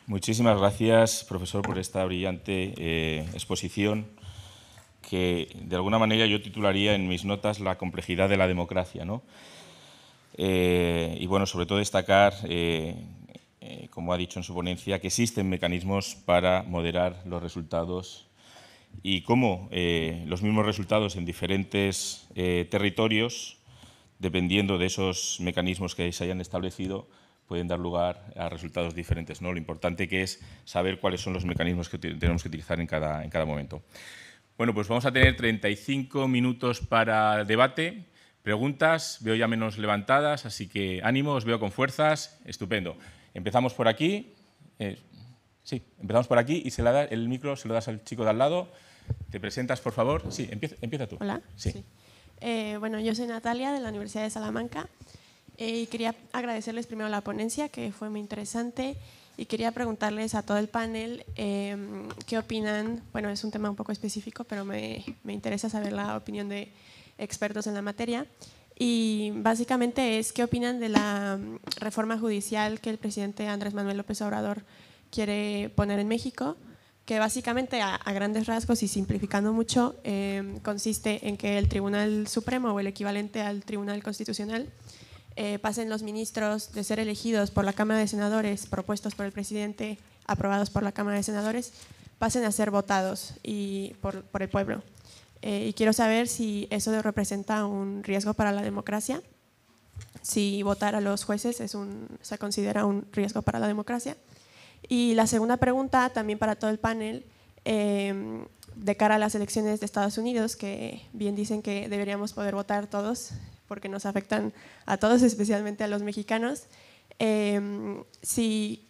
Muchísimas gracias, profesor, por esta brillante eh, exposición que de alguna manera yo titularía en mis notas La complejidad de la democracia. ¿no? Eh, y bueno, sobre todo destacar, eh, como ha dicho en su ponencia, que existen mecanismos para moderar los resultados y cómo los mismos resultados en diferentes territorios, dependiendo de esos mecanismos que se hayan establecido, pueden dar lugar a resultados diferentes. ¿no? Lo importante que es saber cuáles son los mecanismos que tenemos que utilizar en cada, en cada momento. Bueno, pues vamos a tener 35 minutos para debate. Preguntas, veo ya menos levantadas, así que ánimo, os veo con fuerzas. Estupendo. Empezamos por aquí. Eh, sí, empezamos por aquí y se la da, el micro se lo das al chico de al lado. ¿Te presentas, por favor? Sí, empieza, tú. Hola. Sí. Eh, bueno, yo soy Natalia de la Universidad de Salamanca. Eh, y quería agradecerles primero la ponencia, que fue muy interesante, y quería preguntarles a todo el panel em, qué opinan, bueno, es un tema un poco específico, pero me, me interesa saber la opinión de expertos en la materia. Y básicamente es qué opinan de la mm, reforma judicial que el presidente Andrés Manuel López Obrador quiere poner en México, que básicamente a, grandes rasgos y simplificando mucho em, consiste en que el Tribunal Supremo o el equivalente al Tribunal Constitucional eh, pasen los ministros de ser elegidos por la Cámara de Senadores, propuestos por el presidente, aprobados por la Cámara de Senadores, pasen a ser votados y por, el pueblo. Eh, y quiero saber si eso representa un riesgo para la democracia, si votar a los jueces es un, se considera un riesgo para la democracia. Y la segunda pregunta, también para todo el panel, em, de cara a las elecciones de Estados Unidos, que bien dicen que deberíamos poder votar todos porque nos afectan a todos, especialmente a los mexicanos. Eh,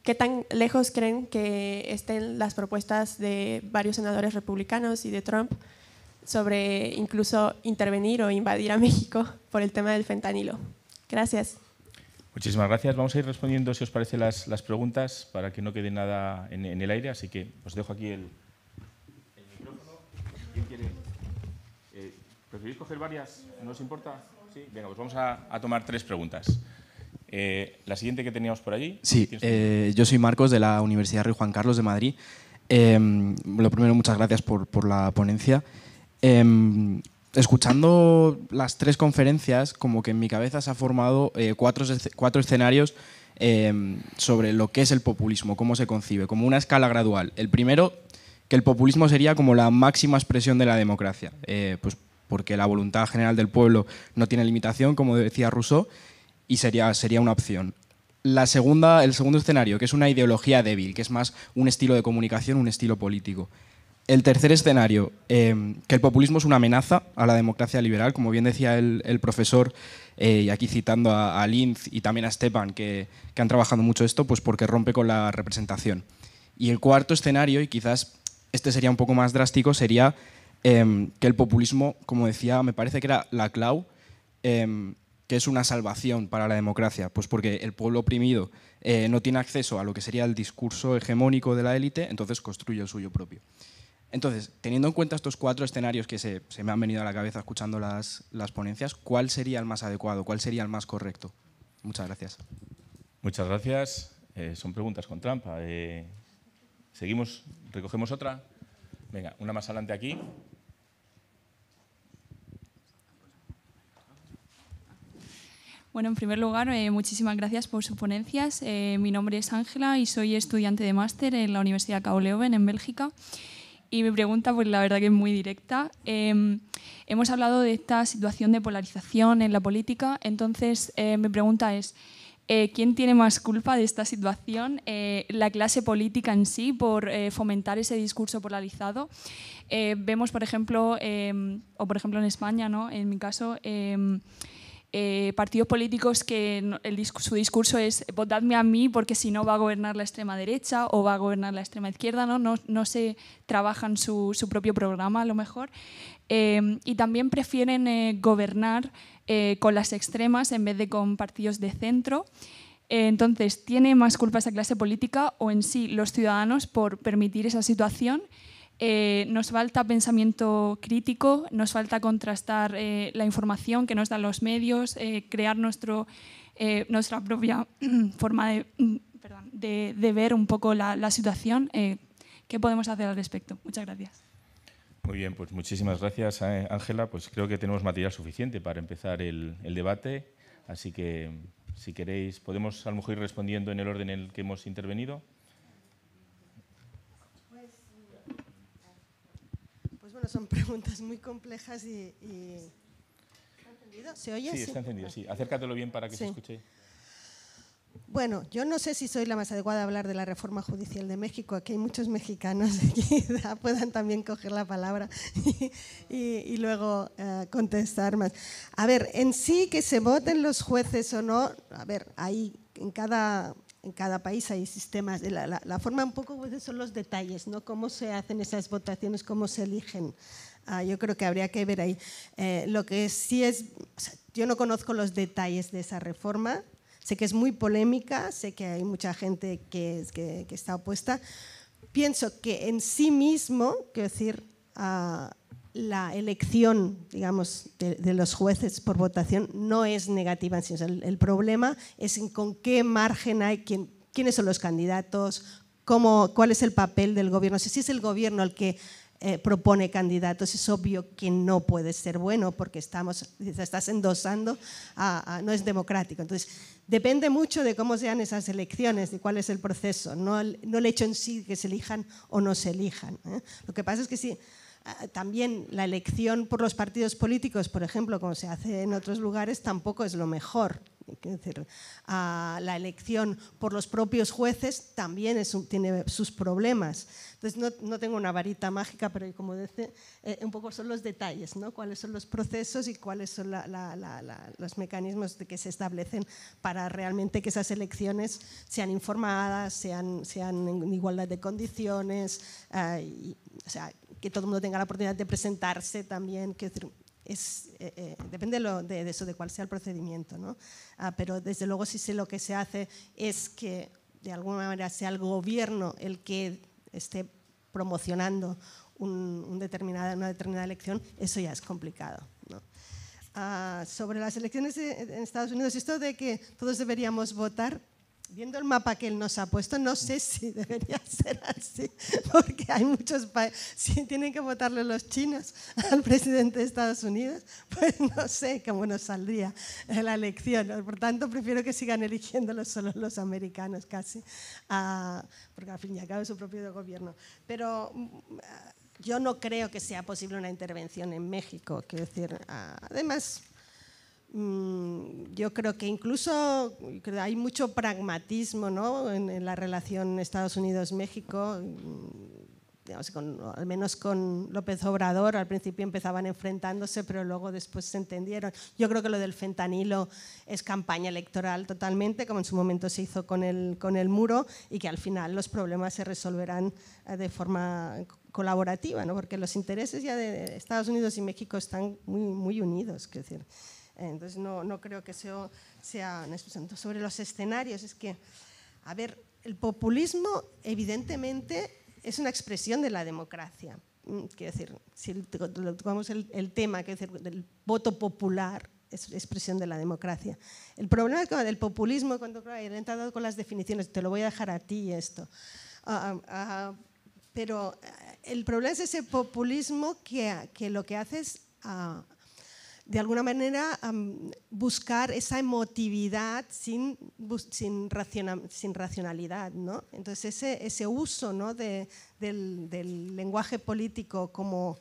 ¿Qué tan lejos creen que estén las propuestas de varios senadores republicanos y de Trump sobre incluso intervenir o invadir a México por el tema del fentanilo? Gracias. Muchísimas gracias. Vamos a ir respondiendo, si os parece, las, las preguntas para que no quede nada en, el aire. Así que os dejo aquí el, micrófono. ¿Quién quiere? Eh, ¿Preferís coger varias? ¿No os importa? venga, pues vamos a, tomar tres preguntas. Eh, la siguiente que teníamos por allí. Sí, eh, yo soy Marcos de la Universidad Rey Juan Carlos de Madrid. Em, lo primero, muchas gracias por, la ponencia. Em, escuchando las tres conferencias, como que en mi cabeza se ha formado eh, cuatro, cuatro, escenarios em, sobre lo que es el populismo, cómo se concibe, como una escala gradual. El primero, que el populismo sería como la máxima expresión de la democracia. pues porque la voluntad general del pueblo no tiene limitación, como decía Rousseau, y sería, sería una opción. La segunda, el segundo escenario, que es una ideología débil, que es más un estilo de comunicación, un estilo político. El tercer escenario, em, que el populismo es una amenaza a la democracia liberal, como bien decía el, profesor, eh, y aquí citando a, Linz y también a Stepan, que han trabajado mucho esto, pues porque rompe con la representación. Y el cuarto escenario, y quizás este sería un poco más drástico, sería Em, que el populismo, como decía, me parece que era la clau, em, que es una salvación para la democracia, pues porque el pueblo oprimido eh, no tiene acceso a lo que sería el discurso hegemónico de la élite, entonces construye el suyo propio. Entonces, teniendo en cuenta estos cuatro escenarios que se, me han venido a la cabeza escuchando las, ponencias, ¿cuál sería el más adecuado? ¿Cuál sería el más correcto? Muchas gracias. Muchas gracias. Eh, son preguntas con trampa. Eh, Seguimos, recogemos otra. Venga, una más adelante aquí. Bueno, en primer lugar, eh, muchísimas gracias por sus ponencias. Eh, mi nombre es Ángela y soy estudiante de máster en la Universidad Cabo Leuven, en Bélgica. Y mi pregunta, pues la verdad que es muy directa. Em, hemos hablado de esta situación de polarización en la política, entonces eh, mi pregunta es, ¿quién tiene más culpa de esta situación? ¿La clase política en sí por fomentar ese discurso polarizado? vemos, por ejemplo, em, o por ejemplo en España, ¿no? en mi caso em, eh, partidos políticos que su discurso es votadme a mí porque si no va a gobernar la extrema derecha o va a gobernar la extrema izquierda, no, no, se trabajan su, su, propio programa a lo mejor. Em, y también prefieren eh, gobernar eh, con las extremas en vez de con partidos de centro. entonces, ¿tiene más culpa esa clase política o en sí los ciudadanos por permitir esa situación? Eh, nos falta pensamiento crítico, nos falta contrastar eh, la información que nos dan los medios, eh, crear nuestra propia forma mm, de, de, ver un poco la, situación. ¿Qué podemos hacer al respecto? Muchas gracias. Muy bien, pues muchísimas gracias, Ángela. Pues creo que tenemos material suficiente para empezar el, el debate, así que si queréis, podemos a lo mejor ir respondiendo en el orden en el que hemos intervenido. son preguntas muy complejas y... ¿Se oye? Sí, está encendido, ah. sí. Acércatelo bien para que se escuche. Bueno, yo no sé si soy la más adecuada a hablar de la reforma judicial de México. Aquí hay muchos mexicanos que puedan también coger la palabra y, luego eh, contestar más. A ver, en sí que se voten los jueces o no, a ver, ahí en cada en cada país hay sistemas, la, la, forma un poco pues, son los detalles, ¿no? Cómo se hacen esas votaciones, cómo se eligen. Ah, yo creo que habría que ver ahí. Eh, lo que sí es, yo no conozco los detalles de esa reforma, sé que es muy polémica, sé que hay mucha gente que, que, que está opuesta. Pienso que en sí mismo, quiero decir, ah, la elección, digamos, de, los jueces por votación no es negativa en sí. El, problema es con qué margen hay, quiénes son los candidatos, cómo, cuál es el papel del gobierno. si es el gobierno el que eh, propone candidatos, es obvio que no puede ser bueno porque estamos, estás endosando, no es democrático. Entonces, depende mucho de cómo sean esas elecciones, de cuál es el proceso, no el, no hecho en sí que se elijan o no se elijan. ¿eh? Lo que pasa es que si... Ah, también la elección por los partidos políticos, por ejemplo, como se hace en otros lugares, tampoco es lo mejor. Decir, a la elección por los propios jueces también tiene sus problemas. Entonces, no, no, tengo una varita mágica, pero como dice, eh, un poco son los detalles, ¿no? cuáles son los procesos y cuáles son los mecanismos que se establecen para realmente que esas elecciones sean informadas, sean, sean en igualdad de condiciones, eh, o sea, que todo el mundo tenga la oportunidad de presentarse también. Que, eh, eh, depende de, eso, de cuál sea el procedimiento. Ah, pero desde luego si sé lo que se hace es que de alguna manera sea el gobierno el que esté promocionando un, una determinada elección, eso ya es complicado. Ah, sobre las elecciones en Estados Unidos, esto de que todos deberíamos votar, viendo el mapa que él nos ha puesto, no sé si debería ser así, porque hay muchos países, si tienen que votarle los chinos al presidente de Estados Unidos, pues no sé cómo nos saldría la elección. Por tanto, prefiero que sigan eligiéndolo solo los americanos casi, ah, porque al fin y al cabo es su propio gobierno. Pero mm, ah, yo no creo que sea posible una intervención en México, quiero decir, ah, además Mm, yo creo que incluso hay mucho pragmatismo ¿no? en, la relación Estados Unidos-México. Mm, al menos con López Obrador, al principio empezaban enfrentándose, pero luego después se entendieron. Yo creo que lo del fentanilo es campaña electoral totalmente, como en su momento se hizo con el, con el muro, y que al final los problemas se resolverán eh, de forma colaborativa, ¿no? porque los intereses ya de Estados Unidos y México están muy, muy unidos. Quiero decir. Entonces no, creo que sea, sea sobre los escenarios. Es que, a ver, el populismo evidentemente es una expresión de la democracia. Mm, quiero decir, si tomamos el, el, tema, quiero decir, del voto popular es expresión de la democracia. El problema del populismo, cuando he entrado con las definiciones, te lo voy a dejar a ti esto. Ah, ah, ah, pero eh, el problema es ese populismo que, que lo que hace es de alguna manera buscar esa emotividad sin, sin, sin racionalidad. ¿no? Entonces ese, ese uso ¿no? del, lenguaje político como,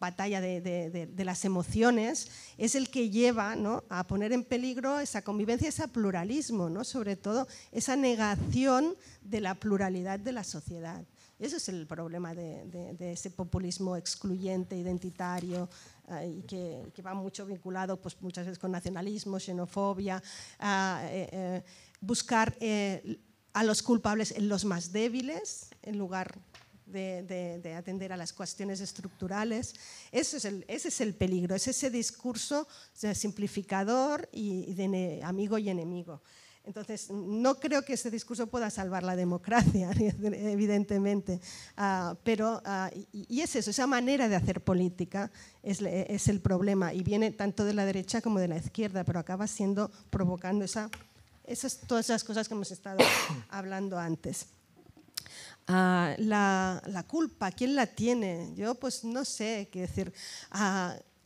batalla de, las emociones es el que lleva a poner en peligro esa convivencia, ese pluralismo, sobre todo esa negación de la pluralidad de la sociedad. Ese es el problema de, ese populismo excluyente, identitario, eh, y que, va mucho vinculado pues, muchas veces con nacionalismo, xenofobia, eh, eh, buscar a los culpables en los más débiles en lugar de, atender a las cuestiones estructurales. Ese es el, ese es el peligro, es ese discurso simplificador y de amigo y enemigo. Entonces, no creo que ese discurso pueda salvar la democracia, evidentemente, ah, pero, ah, y, es eso, esa manera de hacer política es, el problema, y viene tanto de la derecha como de la izquierda, pero acaba siendo provocando esas, todas esas cosas que hemos estado hablando antes. Ah, la, la, culpa, ¿quién la tiene? Yo pues no sé, qué decir,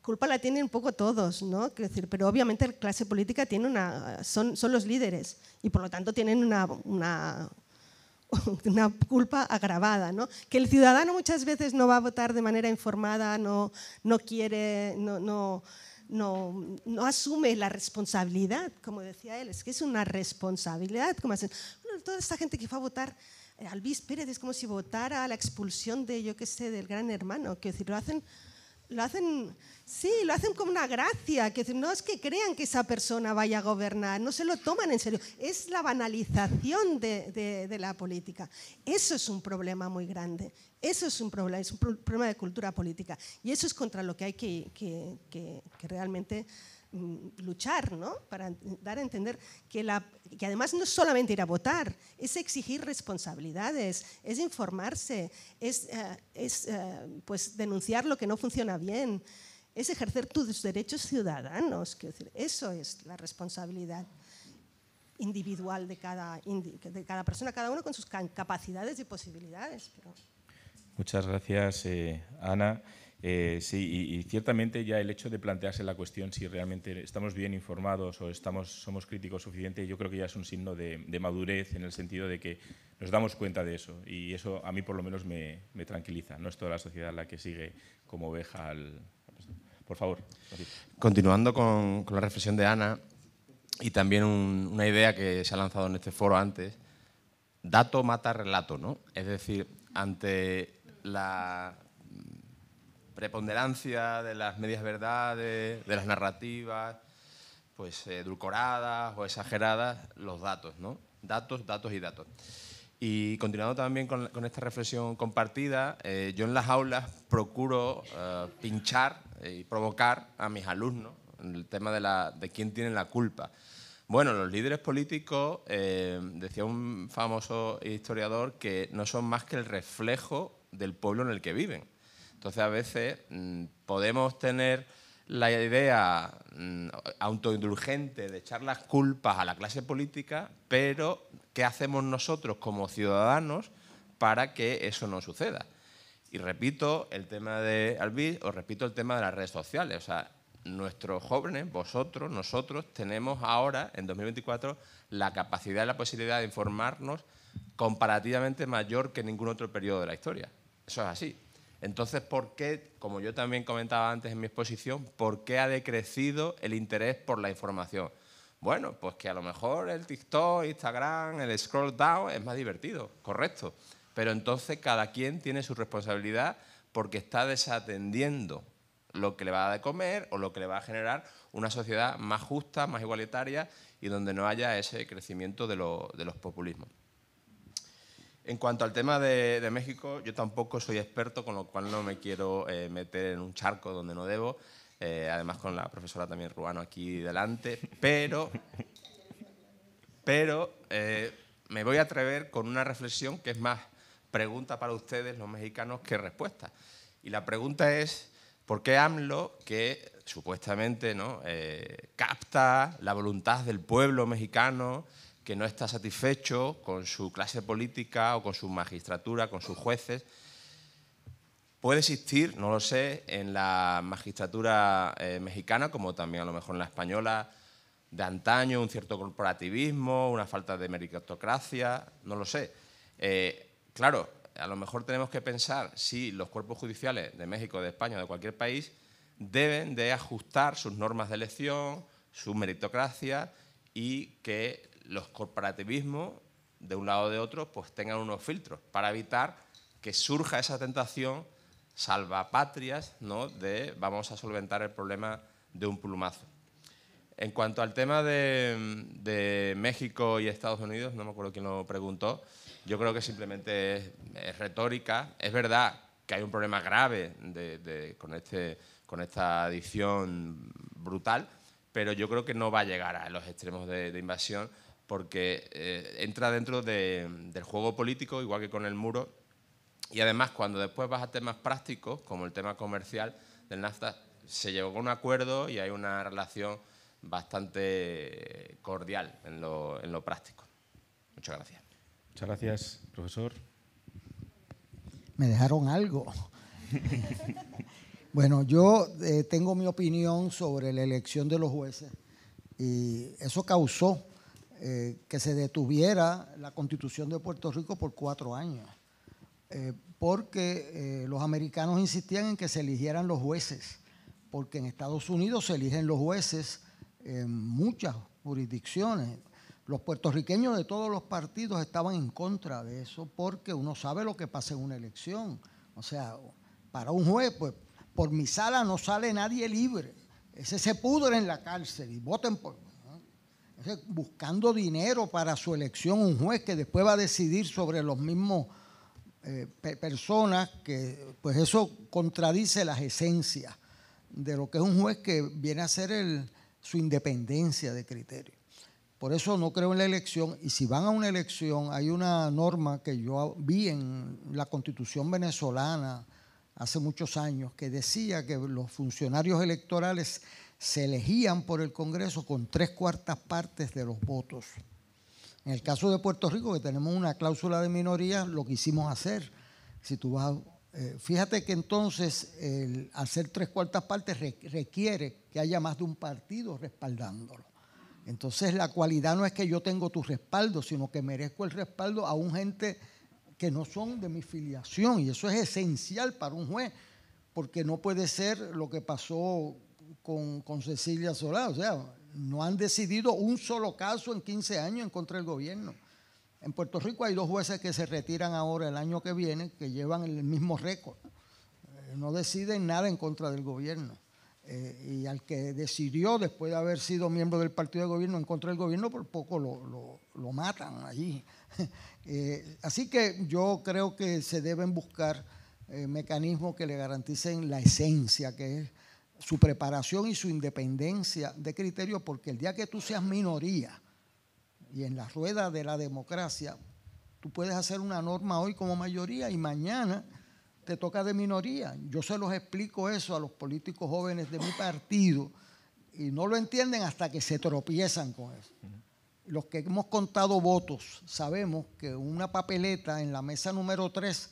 culpa la tienen un poco todos, ¿no? Quiero decir, pero obviamente la clase política tiene una, son, son los líderes y por lo tanto tienen una, una, una, culpa agravada, ¿no? Que el ciudadano muchas veces no va a votar de manera informada, no, no quiere, no, no, no, asume la responsabilidad, como decía él, es que es una responsabilidad. Como hacen, toda esta gente que fue a votar eh, Alvis Pérez es como si votara a la expulsión de, yo qué sé, del gran hermano, que decir, lo hacen lo hacen, sí, lo hacen con una gracia, que no es que crean que esa persona vaya a gobernar, no se lo toman en serio, es la banalización de, la política. Eso es un problema muy grande, eso es un problema, es un problema de cultura política y eso es contra lo que hay que realmente Mm, luchar, ¿no? Para dar a entender que, la, que además no es solamente ir a votar, es exigir responsabilidades, es informarse, es, eh, es eh, pues denunciar lo que no funciona bien, es ejercer tus derechos ciudadanos. eso es la responsabilidad individual de cada, de cada persona, cada uno con sus capacidades y posibilidades. Muchas gracias, eh, Ana. Eh, sí, y, ciertamente ya el hecho de plantearse la cuestión si realmente estamos bien informados o estamos, somos críticos suficientes, yo creo que ya es un signo de, madurez en el sentido de que nos damos cuenta de eso y eso a mí por lo menos me, tranquiliza. No es toda la sociedad la que sigue como oveja al... Por favor. Continuando con, la reflexión de Ana y también una idea que se ha lanzado en este foro antes, dato mata relato, ¿no? Es decir, ante la preponderancia de las medias verdades, de las narrativas, pues eh, edulcoradas o exageradas, los datos, ¿no? Datos, datos y datos. Y continuando también con, esta reflexión compartida, eh, yo en las aulas procuro eh, pinchar y provocar a mis alumnos en el tema de, la, de quién tiene la culpa. Bueno, los líderes políticos, decía un famoso historiador, que no son más que el reflejo del pueblo en el que viven. Entonces, a veces mm, podemos tener la idea mm, autoindulgente de echar las culpas a la clase política, pero ¿qué hacemos nosotros como ciudadanos para que eso no suceda? Y repito el tema de Albi, o repito el tema de las redes sociales. O sea, nuestros jóvenes, vosotros, nosotros, tenemos ahora, en 2024, la capacidad y la posibilidad de informarnos comparativamente mayor que en ningún otro periodo de la historia. Eso es así. Entonces, ¿por qué, como yo también comentaba antes en mi exposición, por qué ha decrecido el interés por la información? Bueno, pues que a lo mejor el TikTok, Instagram, el scroll down es más divertido, correcto. Pero entonces cada quien tiene su responsabilidad porque está desatendiendo lo que le va a de comer o lo que le va a generar una sociedad más justa, más igualitaria y donde no haya ese crecimiento de, de los populismos. En cuanto al tema de, México, yo tampoco soy experto, con lo cual no me quiero eh, meter en un charco donde no debo. Eh, además, con la profesora también Ruano aquí delante. Pero, pero eh, me voy a atrever con una reflexión que es más pregunta para ustedes, los mexicanos, que respuesta. Y la pregunta es, ¿por qué AMLO, que supuestamente ¿no? capta la voluntad del pueblo mexicano, que no está satisfecho con su clase política o con su magistratura, con sus jueces. Puede existir, no lo sé, en la magistratura eh, mexicana, como también a lo mejor en la española, de antaño, un cierto corporativismo, una falta de meritocracia, no lo sé. Eh, claro, a lo mejor tenemos que pensar si los cuerpos judiciales de México, de España o de cualquier país deben de ajustar sus normas de elección, su meritocracia y que los corporativismos, de un lado o de otro, pues tengan unos filtros para evitar que surja esa tentación salvapatrias de vamos a solventar el problema de un plumazo. En cuanto al tema de, México y Estados Unidos, no me acuerdo quién lo preguntó, yo creo que simplemente es, retórica. Es verdad que hay un problema grave con, este, con esta adicción brutal, pero yo creo que no va a llegar a los extremos de invasión porque eh, entra dentro del juego político, igual que con el muro, y además cuando después vas a temas prácticos, como el tema comercial del NAFTA, se llegó a un acuerdo y hay una relación bastante cordial en lo, práctico. Muchas gracias. Muchas gracias, profesor. Me dejaron algo. bueno, yo eh, tengo mi opinión sobre la elección de los jueces y eso causó eh, que se detuviera la constitución de Puerto Rico por cuatro años, eh, porque eh, los americanos insistían en que se eligieran los jueces, porque en Estados Unidos se eligen los jueces en muchas jurisdicciones. Los puertorriqueños de todos los partidos estaban en contra de eso porque uno sabe lo que pasa en una elección. O sea, para un juez, pues por mi sala no sale nadie libre. Ese se pudre en la cárcel y voten por buscando dinero para su elección un juez que después va a decidir sobre los mismos eh, personas, que pues eso contradice las esencias de lo que es un juez que viene a ser su independencia de criterio. Por eso no creo en la elección y si van a una elección hay una norma que yo vi en la constitución venezolana hace muchos años que decía que los funcionarios electorales se elegían por el Congreso con tres cuartas partes de los votos. En el caso de Puerto Rico, que tenemos una cláusula de minoría, lo quisimos hacer. Si tú vas, eh, fíjate que entonces hacer tres cuartas partes requiere que haya más de un partido respaldándolo. Entonces la cualidad no es que yo tengo tu respaldo, sino que merezco el respaldo a un gente que no son de mi filiación. Y eso es esencial para un juez, porque no puede ser lo que pasó con, Cecilia Solá. O sea, no han decidido un solo caso en 15 años en contra del gobierno. En Puerto Rico hay dos jueces que se retiran ahora el año que viene, que llevan el mismo récord. Eh, no deciden nada en contra del gobierno. Eh, y al que decidió, después de haber sido miembro del partido de gobierno, en contra del gobierno, por poco lo, matan allí. Eh, así que yo creo que se deben buscar mecanismos que le garanticen la esencia, que es su preparación y su independencia de criterio, porque el día que tú seas minoría y en la rueda de la democracia, tú puedes hacer una norma hoy como mayoría y mañana te toca de minoría. Yo se los explico eso a los políticos jóvenes de mi partido y no lo entienden hasta que se tropiezan con eso. Los que hemos contado votos sabemos que una papeleta en la mesa número 3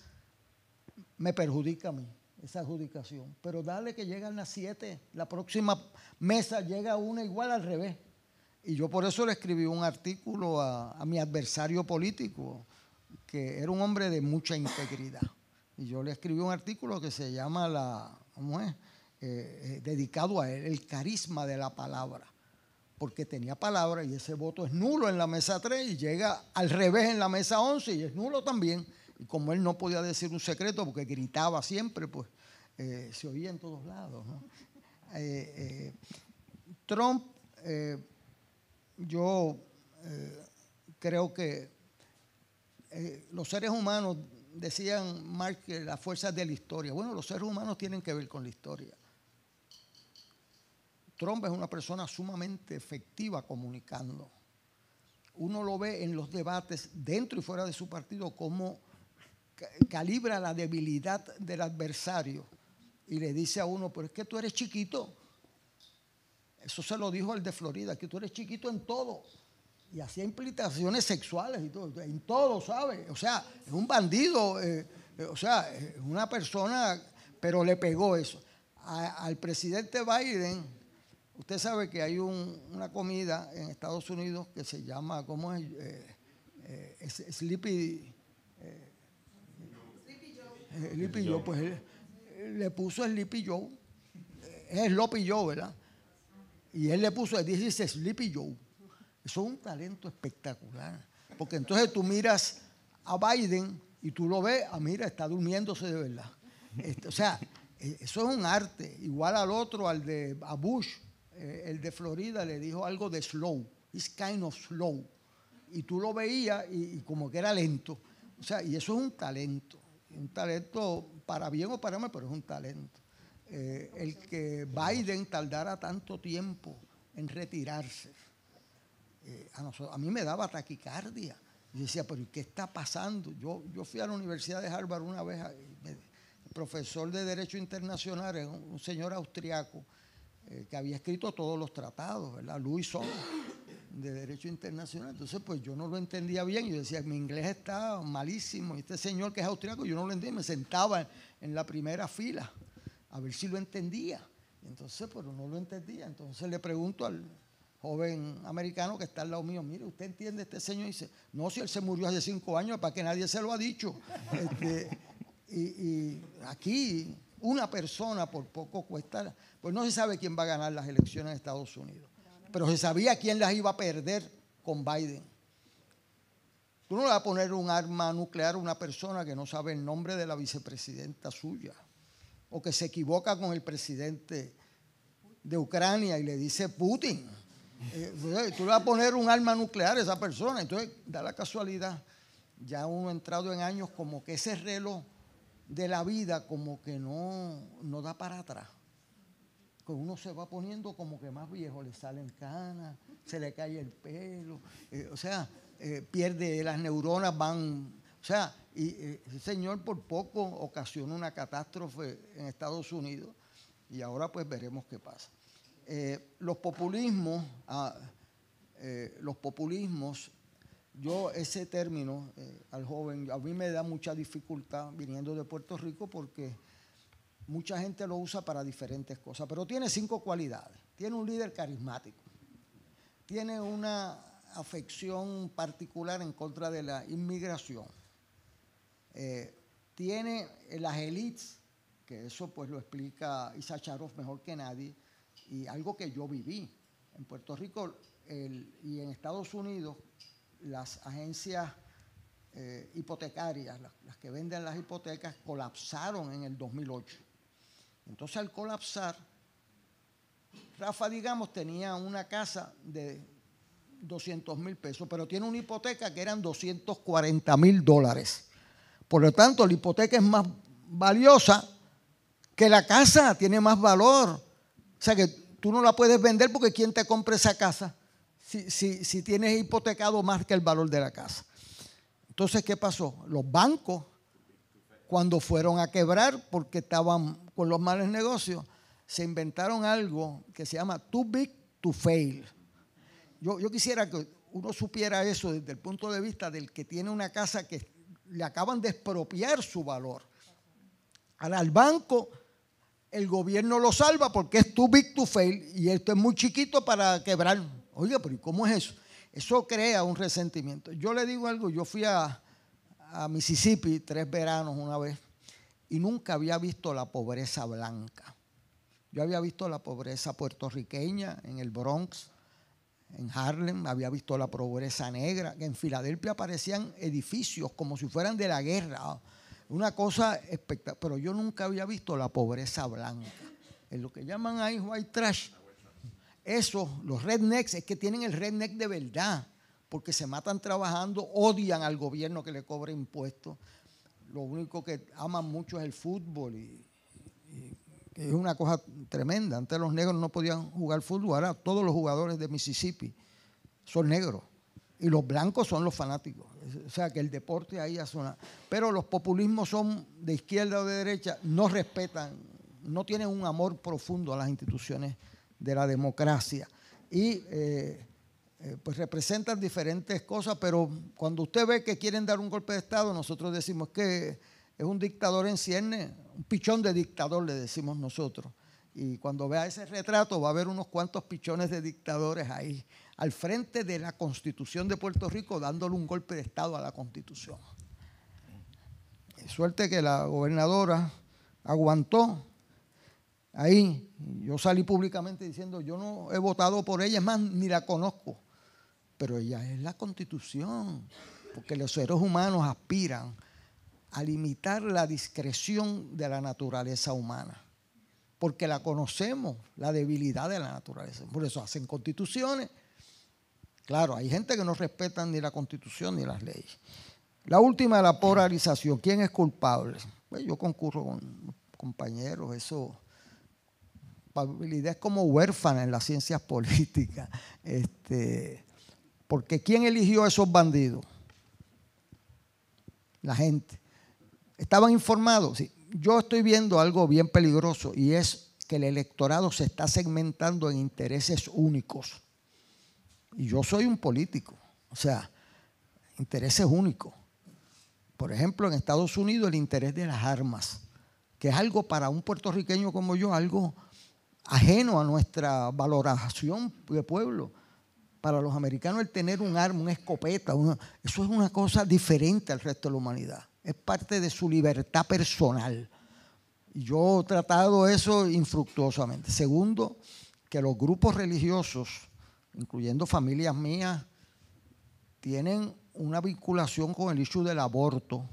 me perjudica a mí esa adjudicación. Pero dale que llegan las siete, la próxima mesa llega una igual al revés. Y yo por eso le escribí un artículo a, mi adversario político, que era un hombre de mucha integridad. Y yo le escribí un artículo que se llama la, ¿cómo es? Eh, eh, dedicado a él, el carisma de la palabra. Porque tenía palabra y ese voto es nulo en la mesa 3 y llega al revés en la mesa 11 y es nulo también como él no podía decir un secreto porque gritaba siempre, pues eh, se oía en todos lados. Eh, eh, Trump, yo creo que los seres humanos, decían más que las fuerzas de la historia. Bueno, los seres humanos tienen que ver con la historia. Trump es una persona sumamente efectiva comunicando. Uno lo ve en los debates dentro y fuera de su partido como calibra la debilidad del adversario y le dice a uno, pero es que tú eres chiquito. Eso se lo dijo el de Florida, que tú eres chiquito en todo. Y hacía implicaciones sexuales y todo, en todo, ¿sabe? O sea, es un bandido, eh, eh, o sea, es una persona, pero le pegó eso. al presidente Biden, usted sabe que hay una comida en Estados Unidos que se llama, ¿cómo es? Eh, es Sleepy Sleepy eh, Joe, pues él, le puso Sleepy Joe. Eh, es Sloppy Joe, ¿verdad? Y él le puso, él dice Sleepy Joe. Eso es un talento espectacular. Porque entonces tú miras a Biden y tú lo ves, ah, mira, está durmiéndose de verdad. Este, o sea, eh, eso es un arte. Igual al otro, al de a Bush, el de Florida, le dijo algo de slow. It's kind of slow. Y tú lo veías y como que era lento. O sea, y eso es un talento un talento para bien o para mal, pero es un talento. Eh, el que Biden tardara tanto tiempo en retirarse, eh, a, mí me daba taquicardia. Y decía, pero ¿qué está pasando? Yo, yo fui a la Universidad de Harvard una vez, el profesor de Derecho Internacional, un, un señor austriaco, eh, que había escrito todos los tratados, ¿verdad? Luis Soto de Derecho Internacional. Entonces, pues yo no lo entendía bien. Yo decía, mi inglés está malísimo. Y este señor que es austriaco, yo no lo entendía. Me sentaba en la primera fila a ver si lo entendía. Entonces, pues no lo entendía. Entonces le pregunto al joven americano que está al lado mío, mire, ¿usted entiende este señor? Y dice, no, si él se murió hace cinco años, para que nadie se lo ha dicho. Este, y, y aquí una persona por poco cuesta, pues no se sabe quién va a ganar las elecciones en Estados Unidos. Pero se sabía quién las iba a perder con Biden. Tú no le vas a poner un arma nuclear a una persona que no sabe el nombre de la vicepresidenta suya o que se equivoca con el presidente de Ucrania y le dice Putin. Eh, tú le vas a poner un arma nuclear a esa persona. Entonces, da la casualidad, ya uno ha entrado en años como que ese reloj de la vida como que no, no da para atrás que uno se va poniendo como que más viejo, le salen canas, se le cae el pelo, eh, o sea, eh, pierde las neuronas, van, o sea, y el eh, señor por poco ocasiona una catástrofe en Estados Unidos y ahora pues veremos qué pasa. los populismos, ah, los populismos, yo ese término al joven, a mí me da mucha dificultad viniendo de Puerto Rico porque Mucha gente lo usa para diferentes cosas, pero tiene cinco cualidades. Tiene un líder carismático, tiene una afección particular en contra de la inmigración, eh, tiene las elites, que eso pues lo explica Isa mejor que nadie, y algo que yo viví. En Puerto Rico y en Estados Unidos, las agencias eh, hipotecarias, las, que venden las hipotecas, colapsaron en el 2008. Entonces al colapsar, Rafa, digamos, tenía una casa de 200 mil pesos, pero tiene una hipoteca que eran 240 mil dólares. Por lo tanto, la hipoteca es más valiosa que la casa, tiene más valor. O sea que tú no la puedes vender porque ¿quién te compra esa casa si, si tienes hipotecado más que el valor de la casa? Entonces, ¿qué pasó? Los bancos cuando fueron a quebrar porque estaban con los males negocios, se inventaron algo que se llama too big to fail. Yo, quisiera que uno supiera eso desde el punto de vista del que tiene una casa que le acaban de expropiar su valor. al banco, el gobierno lo salva porque es too big to fail y esto es muy chiquito para quebrar. Oiga, pero ¿y cómo es eso? Eso crea un resentimiento. Yo le digo algo, yo fui a, a, Mississippi tres veranos una vez y nunca había visto la pobreza blanca. Yo había visto la pobreza puertorriqueña en el Bronx, en Harlem, había visto la pobreza negra, que en Filadelfia aparecían edificios como si fueran de la guerra. Una cosa espectacular, pero yo nunca había visto la pobreza blanca. En lo que llaman ahí white trash. Eso, los rednecks, es que tienen el redneck de verdad porque se matan trabajando, odian al gobierno que le cobra impuestos. Lo único que aman mucho es el fútbol y, es una cosa tremenda. Antes los negros no podían jugar fútbol, ahora todos los jugadores de Mississippi son negros y los blancos son los fanáticos. O sea que el deporte ahí hace una... Pero los populismos son de izquierda o de derecha, no respetan, no tienen un amor profundo a las instituciones de la democracia. Y eh, eh, pues representan diferentes cosas, pero cuando usted ve que quieren dar un golpe de Estado, nosotros decimos que es un dictador en cierne, un pichón de dictador le decimos nosotros. Y cuando vea ese retrato va a haber unos cuantos pichones de dictadores ahí, al frente de la constitución de Puerto Rico, dándole un golpe de Estado a la constitución. suerte que la gobernadora aguantó. Ahí yo salí públicamente diciendo, yo no he votado por ella, es más, ni la conozco pero ella es la constitución, porque los seres humanos aspiran a limitar la discreción de la naturaleza humana, porque la conocemos, la debilidad de la naturaleza. Por eso hacen constituciones. Claro, hay gente que no respeta ni la constitución ni las leyes. La última, la polarización. ¿Quién es culpable? Pues yo concurro con compañeros, eso habilidad es como huérfana en las ciencias políticas. Este, porque ¿quién eligió a esos bandidos? La gente. Estaban informados. Yo estoy viendo algo bien peligroso y es que el electorado se está segmentando en intereses únicos. Y yo soy un político, o sea, intereses únicos. Por ejemplo, en Estados Unidos el interés de las armas, que es algo para un puertorriqueño como yo, algo ajeno a nuestra valoración de pueblo para los americanos el tener un arma, una escopeta, eso es una cosa diferente al resto de la humanidad. Es parte de su libertad personal. Yo he tratado eso infructuosamente. Segundo, que los grupos religiosos, incluyendo familias mías, tienen una vinculación con el issue del aborto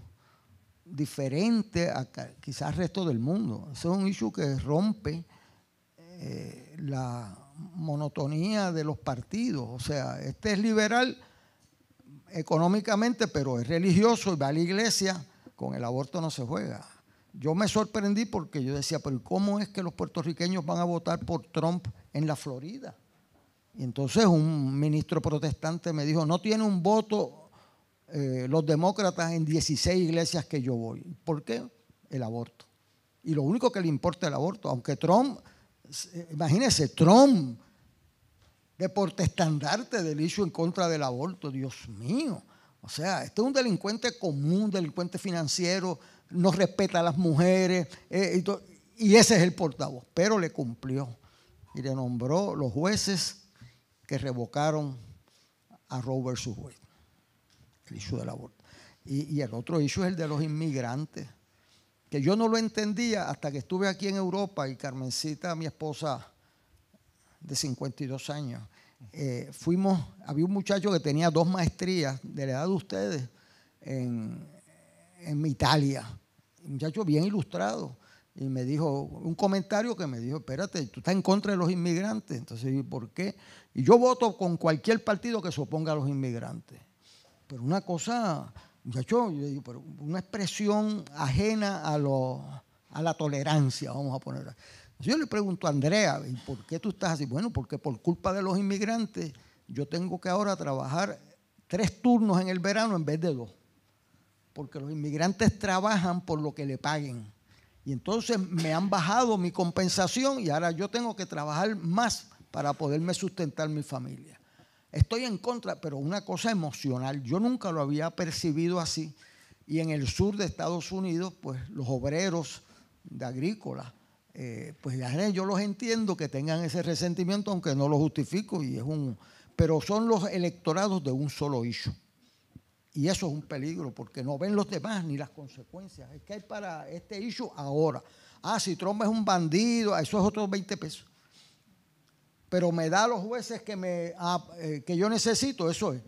diferente a quizás al resto del mundo. es un issue que rompe eh, la monotonía de los partidos. O sea, este es liberal económicamente, pero es religioso y va a la iglesia, con el aborto no se juega. Yo me sorprendí porque yo decía, pero ¿cómo es que los puertorriqueños van a votar por Trump en la Florida? Y entonces un ministro protestante me dijo, no tiene un voto eh, los demócratas en 16 iglesias que yo voy. ¿Por qué? El aborto. Y lo único que le importa el aborto, aunque Trump Imagínense, Trump, de estandarte del hecho en contra del aborto, Dios mío. O sea, este es un delincuente común, delincuente financiero, no respeta a las mujeres, eh, y, ese es el portavoz, pero le cumplió y le nombró los jueces que revocaron a Robert Wade, el issue del aborto. Y, el otro issue es el de los inmigrantes que yo no lo entendía hasta que estuve aquí en Europa y Carmencita, mi esposa de 52 años, eh, fuimos, había un muchacho que tenía dos maestrías de la edad de ustedes en, en Italia, un muchacho bien ilustrado, y me dijo un comentario que me dijo, espérate, tú estás en contra de los inmigrantes, entonces, ¿y por qué? Y yo voto con cualquier partido que se oponga a los inmigrantes, pero una cosa Muchacho, una expresión ajena a, a la tolerancia, vamos a ponerla Yo le pregunto a Andrea, ¿y por qué tú estás así? Bueno, porque por culpa de los inmigrantes yo tengo que ahora trabajar tres turnos en el verano en vez de dos. Porque los inmigrantes trabajan por lo que le paguen. Y entonces me han bajado mi compensación y ahora yo tengo que trabajar más para poderme sustentar mi familia. Estoy en contra, pero una cosa emocional. Yo nunca lo había percibido así. Y en el sur de Estados Unidos, pues los obreros de agrícola, eh, pues yo los entiendo que tengan ese resentimiento, aunque no lo justifico, y es un, pero son los electorados de un solo hijo. Y eso es un peligro porque no ven los demás ni las consecuencias. Es que hay para este issue ahora. Ah, si Trump es un bandido, eso es otros 20 pesos pero me da los jueces que, me, ah, eh, que yo necesito, eso es.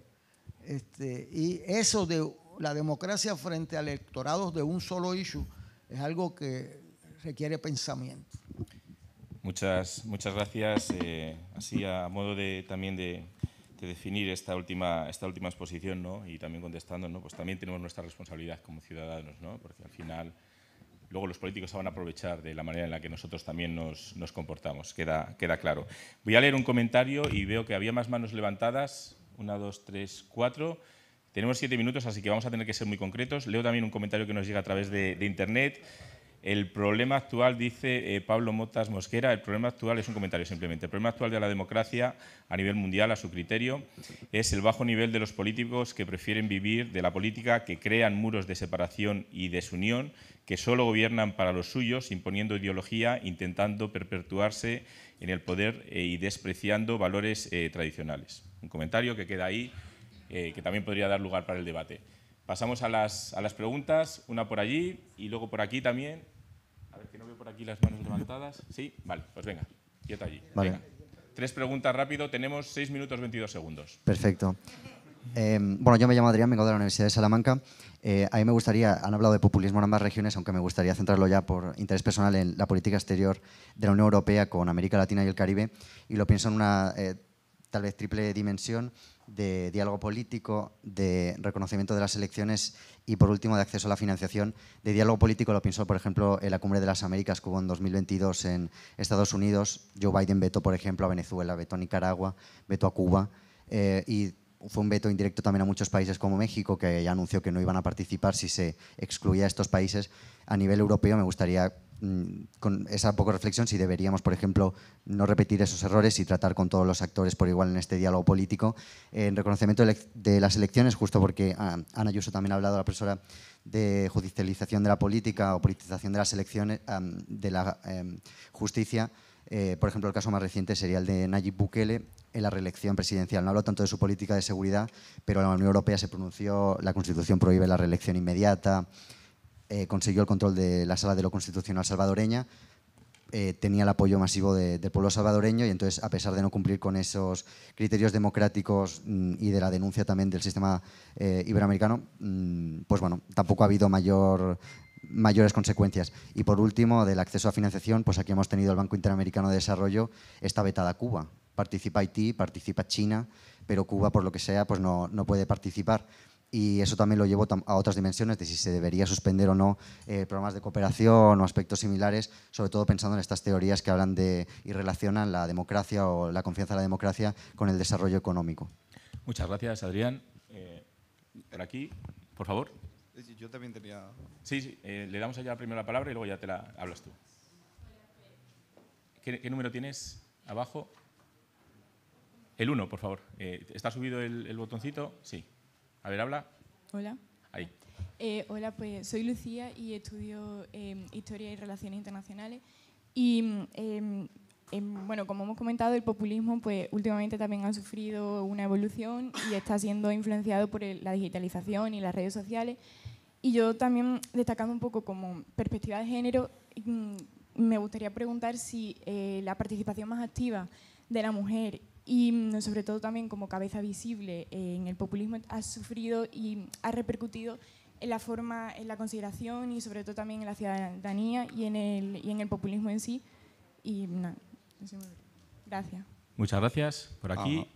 Este, y eso de la democracia frente a electorados de un solo issue es algo que requiere pensamiento. Muchas, muchas gracias. Eh, así a modo de también de, de, definir esta última, esta última exposición, ¿no? Y también contestando, ¿no? Pues también tenemos nuestra responsabilidad como ciudadanos, ¿no? Porque al final luego los políticos se van a aprovechar de la manera en la que nosotros también nos, comportamos, queda, queda claro. Voy a leer un comentario y veo que había más manos levantadas, una, dos, tres, cuatro. Tenemos siete minutos, así que vamos a tener que ser muy concretos. Leo también un comentario que nos llega a través de Internet. El problema actual, dice eh, Pablo Motas Mosquera, el problema actual es un comentario simplemente. El problema actual de la democracia a nivel mundial, a su criterio, es el bajo nivel de los políticos que prefieren vivir de la política, que crean muros de separación y desunión, que solo gobiernan para los suyos, imponiendo ideología, intentando perpetuarse en el poder eh, y despreciando valores eh, tradicionales. Un comentario que queda ahí, que también podría dar lugar para el debate. Pasamos a las, a las preguntas, una por allí y luego por aquí también. A ver, que no veo por aquí las manos levantadas. ¿Sí? Vale, pues venga, quieto allí. Tres preguntas rápido, tenemos seis minutos veintidós segundos. Perfecto. Eh, bueno, yo me llamo Adrián, vengo de la Universidad de Salamanca. Eh, a mí me gustaría, han hablado de populismo en ambas regiones, aunque me gustaría centrarlo ya por interés personal en la política exterior de la Unión Europea con América Latina y el Caribe. Y lo pienso en una eh, tal vez triple dimensión de diálogo político, de reconocimiento de las elecciones y, por último, de acceso a la financiación. De diálogo político lo pienso, por ejemplo, en la cumbre de las Américas que hubo en 2022 en Estados Unidos. Joe Biden vetó, por ejemplo, a Venezuela, vetó a Nicaragua, veto a Cuba eh, y fue un veto indirecto también a muchos países como México, que ya anunció que no iban a participar si se excluía a estos países. A nivel europeo me gustaría Mm, con esa poco reflexión si deberíamos, por ejemplo, no repetir esos errores y tratar con todos los actores por igual en este diálogo político. En reconocimiento de las elecciones, justo porque ah, Ana Ayuso también ha hablado, la profesora, de judicialización de la política o politización de las elecciones, ah, de la ah, em, justicia, eh, por ejemplo, el caso más reciente sería el de Nayib Bukele en la reelección presidencial. No hablo tanto de su política de seguridad, pero la Unión Europea se pronunció, la Constitución prohíbe la reelección inmediata, eh, consiguió el control de la sala de lo constitucional salvadoreña, eh, tenía el apoyo masivo del pueblo salvadoreño y entonces, a pesar de no cumplir con esos criterios democráticos mm, y de la denuncia también del sistema eh, iberoamericano, mm, pues bueno, tampoco ha habido mayor mayores consecuencias. Y por último, del acceso a financiación, pues aquí hemos tenido el Banco Interamericano de Desarrollo, está vetada Cuba. Participa Haití, participa China, pero Cuba, por lo que sea, pues no, no puede participar y eso también lo llevo a otras dimensiones de si se debería suspender o no eh, programas de cooperación o aspectos similares, sobre todo pensando en estas teorías que hablan de y relacionan la democracia o la confianza en la democracia con el desarrollo económico. Muchas gracias, Adrián. Eh, por aquí, por favor. Yo también tenía... Sí, eh, le damos allá primero la palabra y luego ya te la hablas tú. ¿Qué, número tienes abajo? El 1, por favor. ¿Está subido el, el botoncito? Sí. A ver, habla. Hola. Ahí. Eh, hola, pues soy Lucía y estudio em, Historia y Relaciones Internacionales. Y mm, em, em, bueno, como hemos comentado, el populismo pues últimamente también ha sufrido una evolución y está siendo influenciado por la digitalización y las redes sociales. Y yo también, destacando un poco como perspectiva de género, mm, me gustaría preguntar si eh, la participación más activa de la mujer y mm, sobre todo también como cabeza visible eh, en el populismo ha sufrido y ha repercutido en la forma, en la consideración y sobre todo también en la ciudadanía y en el, y en el populismo en sí. Y mm, nada, gracias. Muchas gracias por aquí. Ah,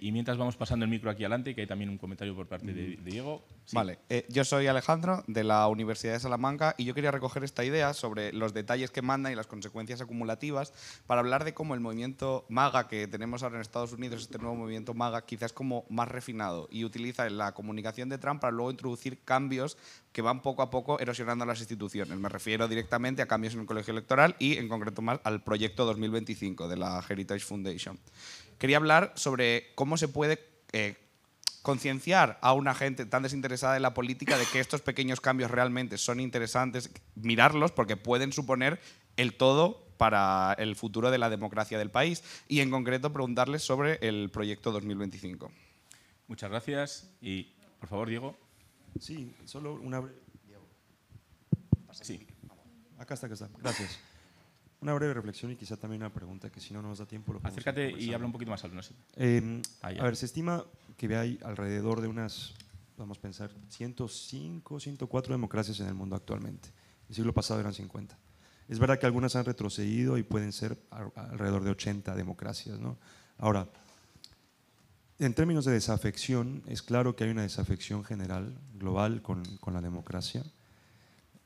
y, mientras vamos pasando el micro aquí adelante, que hay también un comentario por parte de mm. Diego. Vale, eh, yo soy Alejandro de la Universidad de Salamanca y yo quería recoger esta idea sobre los detalles que mandan y las consecuencias acumulativas para hablar de cómo el movimiento MAGA que tenemos ahora en Estados Unidos, este nuevo movimiento MAGA, quizás como más refinado y utiliza la comunicación de Trump para luego introducir cambios que van poco a poco erosionando las instituciones. Me refiero directamente a cambios en el colegio electoral y en concreto más al proyecto 2025 de la Heritage Foundation. Quería hablar sobre cómo se puede eh, concienciar a una gente tan desinteresada en la política de que estos pequeños cambios realmente son interesantes, mirarlos porque pueden suponer el todo para el futuro de la democracia del país y en concreto preguntarles sobre el proyecto 2025. Muchas gracias y por favor, Diego. Sí, solo una breve. Sí. Acá está, acá está. Gracias. Una breve reflexión y quizá también una pregunta que si no, nos da tiempo. Acércate y habla un poquito más alto. No em, ah, a ver, se estima que hay alrededor de unas, vamos a pensar, 105, 104 democracias en el mundo actualmente. El siglo pasado eran 50. Es verdad que algunas han retrocedido y pueden ser alrededor de 80 democracias. ¿no? Ahora, en términos de desafección, es claro que hay una desafección general, global, con, la democracia.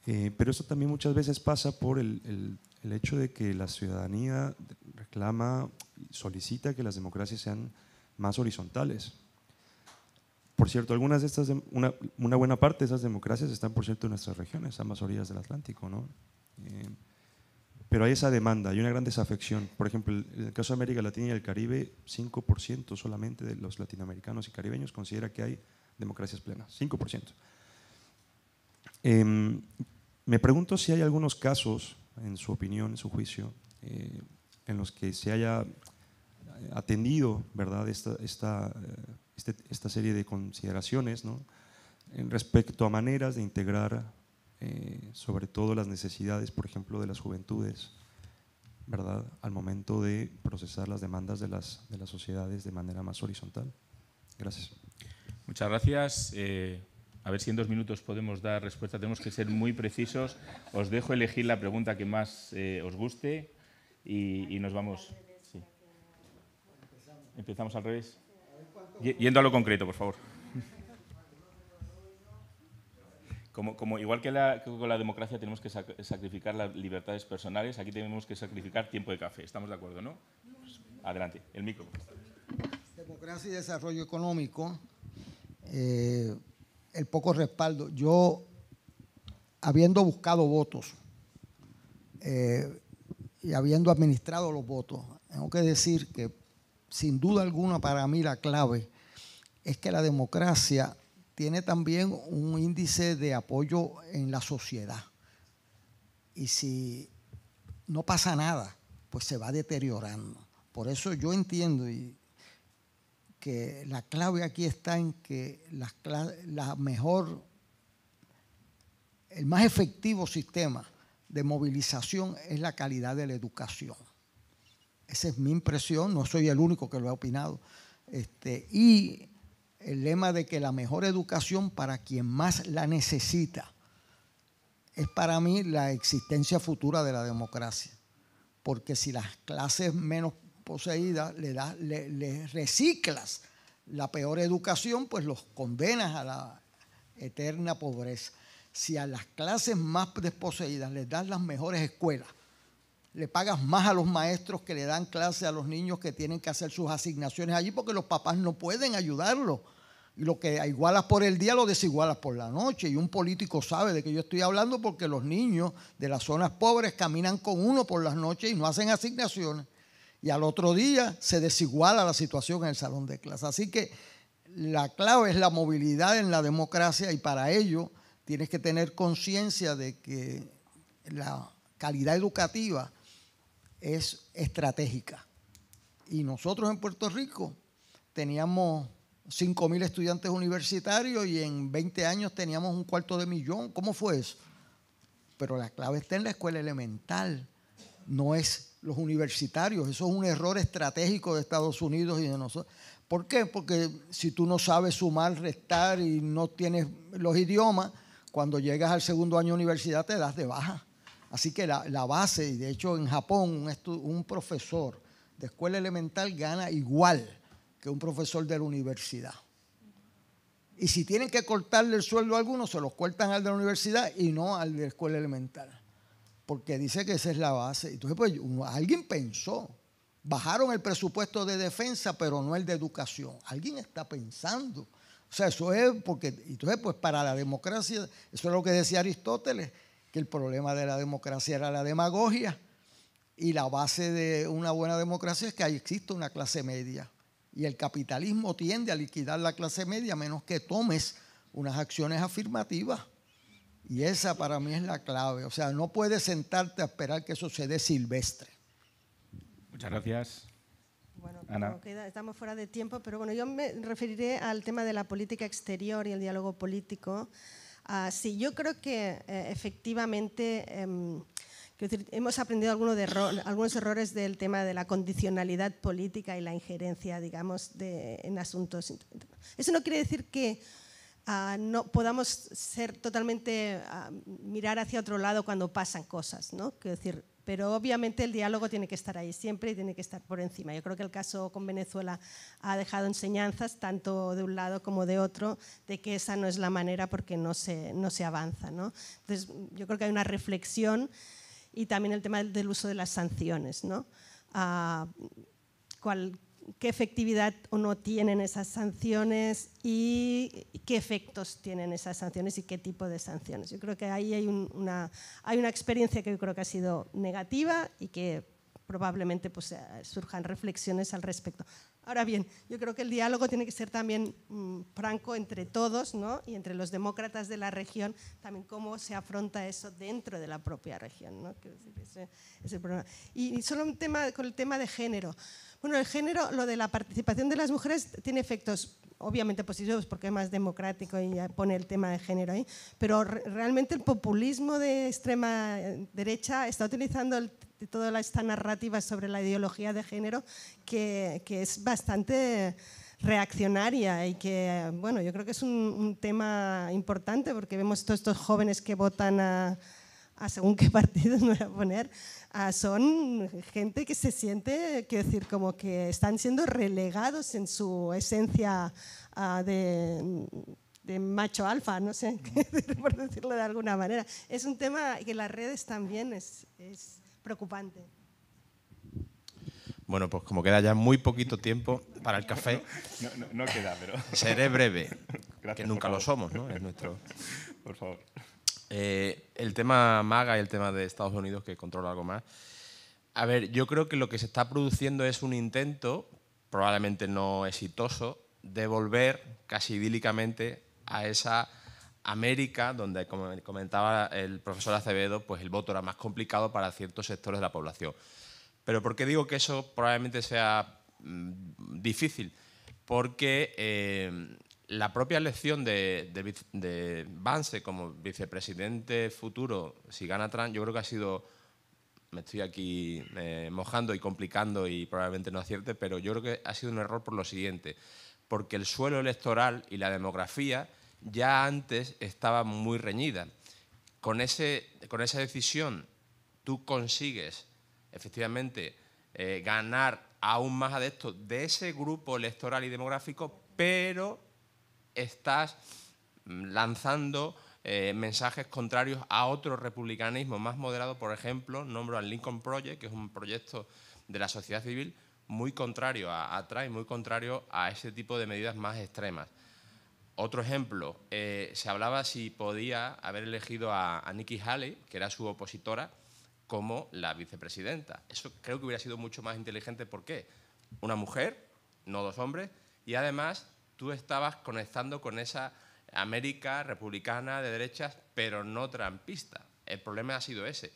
Eh, pero eso también muchas veces pasa por el el hecho de que la ciudadanía reclama, solicita que las democracias sean más horizontales. Por cierto, algunas de estas, una, buena parte de esas democracias están, por cierto, en nuestras regiones, ambas orillas del Atlántico, ¿no? Eh, pero hay esa demanda, hay una gran desafección. Por ejemplo, en el caso de América Latina y el Caribe, 5% solamente de los latinoamericanos y caribeños considera que hay democracias plenas, 5%. Em, me pregunto si hay algunos casos en su opinión, en su juicio, eh, en los que se haya atendido ¿verdad? Esta, esta, eh, este, esta serie de consideraciones ¿no? en respecto a maneras de integrar eh, sobre todo las necesidades, por ejemplo, de las juventudes, ¿verdad? al momento de procesar las demandas de las, de las sociedades de manera más horizontal. Gracias. Muchas gracias. Eh, a ver si en dos minutos podemos dar respuesta. Tenemos que ser muy precisos. Os dejo elegir la pregunta que más eh, os guste y, nos vamos. Empezamos al revés. Yendo a lo concreto, por favor. Como, igual que, con la democracia tenemos que sacrificar las libertades personales, aquí tenemos que sacrificar tiempo de café. ¿Estamos de acuerdo, no? adelante, el micro. Democracia y desarrollo económico. Eh, el poco respaldo. Yo, habiendo buscado votos eh, y habiendo administrado los votos, tengo que decir que sin duda alguna para mí la clave es que la democracia tiene también un índice de apoyo en la sociedad. Y si no pasa nada, pues se va deteriorando. Por eso yo entiendo, y que la clave aquí está en que la, mejor, el más efectivo sistema de movilización es la calidad de la educación. Esa es mi impresión, no soy el único que lo ha opinado. Este, y el lema de que la mejor educación para quien más la necesita es para mí la existencia futura de la democracia. Porque si las clases menos poseídas, le, reciclas la peor educación, pues los condenas a la eterna pobreza. Si a las clases más desposeídas les das las mejores escuelas, le pagas más a los maestros que le dan clase a los niños que tienen que hacer sus asignaciones allí porque los papás no pueden ayudarlo. Y lo que igualas por el día lo desigualas por la noche. Y un político sabe de que yo estoy hablando porque los niños de las zonas pobres caminan con uno por las noches y no hacen asignaciones. Y al otro día se desiguala la situación en el salón de clase. Así que la clave es la movilidad en la democracia y para ello tienes que tener conciencia de que la calidad educativa es estratégica. Y nosotros en Puerto Rico teníamos 5.000 estudiantes universitarios y en 20 años teníamos un cuarto de millón. ¿Cómo fue eso? Pero la clave está en la escuela elemental. No es los universitarios. Eso es un error estratégico de Estados Unidos y de nosotros. ¿Por qué? Porque si tú no sabes sumar, restar y no tienes los idiomas, cuando llegas al segundo año de universidad te das de baja. Así que la, base, y de hecho en Japón un, un profesor de escuela elemental gana igual que un profesor de la universidad. Y si tienen que cortarle el sueldo a alguno, se los cortan al de la universidad y no al de la escuela elemental porque dice que esa es la base. Entonces, pues alguien pensó, bajaron el presupuesto de defensa, pero no el de educación. Alguien está pensando. O sea, eso es porque, entonces, pues para la democracia, eso es lo que decía Aristóteles, que el problema de la democracia era la demagogia. Y la base de una buena democracia es que ahí existe una clase media. Y el capitalismo tiende a liquidar la clase media a menos que tomes unas acciones afirmativas. Y esa para mí es la clave. O sea, no puedes sentarte a esperar que eso se silvestre. Muchas gracias. Bueno, estamos fuera de tiempo, pero bueno, yo me referiré al tema de la política exterior y el diálogo político. Ah, sí, yo creo que eh, efectivamente em, hemos aprendido algunos, algunos errores del tema de la condicionalidad política y la injerencia, digamos, en asuntos. Eso no quiere decir que no podamos ser totalmente mirar hacia otro lado cuando pasan cosas, ¿no? Quiero decir, pero obviamente el diálogo tiene que estar ahí siempre y tiene que estar por encima. Yo creo que el caso con Venezuela ha dejado enseñanzas, tanto de un lado como de otro, de que esa no es la manera porque no se, no se avanza. ¿no? Entonces, yo creo que hay una reflexión y también el tema del, uso de las sanciones. ¿no? Ah, qué efectividad o no tienen esas sanciones y qué efectos tienen esas sanciones y qué tipo de sanciones. Yo creo que ahí hay, una, hay una experiencia que yo creo que ha sido negativa y que probablemente pues, surjan reflexiones al respecto. Ahora bien, yo creo que el diálogo tiene que ser también mm, franco entre todos ¿no? y entre los demócratas de la región, también cómo se afronta eso dentro de la propia región. ¿no? Y, solo un tema con el tema de género. Bueno, el género, lo de la participación de las mujeres tiene efectos obviamente positivos porque es más democrático y pone el tema de género ahí, pero realmente el populismo de extrema eh, derecha está utilizando el de toda esta narrativa sobre la ideología de género que, es bastante reaccionaria y que, bueno, yo creo que es un, tema importante porque vemos todos estos jóvenes que votan a, según qué partido no voy a poner, son gente que se siente, quiero decir, como que están siendo relegados en su esencia de, macho alfa, no sé, por decirlo de alguna manera. Es un tema que las redes también es, es preocupante. Bueno, pues como queda ya muy poquito tiempo para el café. No, queda, pero. Seré breve, que nunca lo somos, ¿no? Es nuestro. Por favor. Eh, el tema MAGA y el tema de Estados Unidos, que controla algo más. A ver, yo creo que lo que se está produciendo es un intento, probablemente no exitoso, de volver casi idílicamente a esa América, donde como comentaba el profesor Acevedo, pues el voto era más complicado para ciertos sectores de la población. Pero ¿por qué digo que eso probablemente sea mm, difícil? Porque eh, la propia elección de, de, Vance como vicepresidente futuro, si gana Trump, yo creo que ha sido, me estoy aquí eh, mojando y complicando y probablemente no acierte, pero yo creo que ha sido un error por lo siguiente, porque el suelo electoral y la demografía ya antes estaba muy reñida. Con, esa decisión tú consigues efectivamente eh, ganar aún más adeptos de ese grupo electoral y demográfico, pero estás mm, lanzando eh, mensajes contrarios a otro republicanismo más moderado, por ejemplo, nombro al Lincoln Project, que es un proyecto de la sociedad civil muy contrario a, a muy contrario a ese tipo de medidas más extremas. Otro ejemplo, eh, se hablaba si podía haber elegido a, a Nikki Haley, que era su opositora, como la vicepresidenta. Eso creo que hubiera sido mucho más inteligente. ¿Por qué? Una mujer, no dos hombres, y además tú estabas conectando con esa América republicana de derechas, pero no trampista. El problema ha sido ese.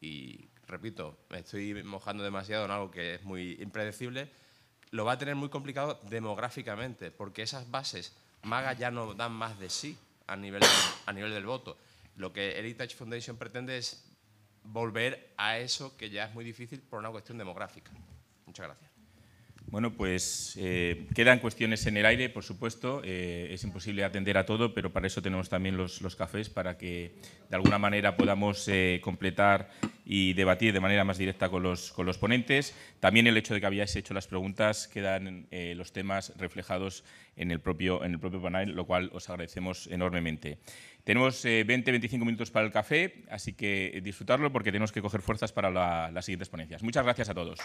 Y repito, me estoy mojando demasiado en algo que es muy impredecible. Lo va a tener muy complicado demográficamente, porque esas bases Maga ya no dan más de sí a nivel, a nivel del voto. Lo que Heritage Foundation pretende es volver a eso que ya es muy difícil por una cuestión demográfica. Muchas gracias. Bueno, pues eh, quedan cuestiones en el aire, por supuesto. Eh, es imposible atender a todo, pero para eso tenemos también los, cafés, para que de alguna manera podamos eh, completar y debatir de manera más directa con los, con los, ponentes. También el hecho de que habíais hecho las preguntas, quedan los temas reflejados en el, propio, en el propio panel, lo cual os agradecemos enormemente. Tenemos 20-25 minutos para el café, así que disfrutarlo porque tenemos que coger fuerzas para las siguientes ponencias. Muchas gracias a todos.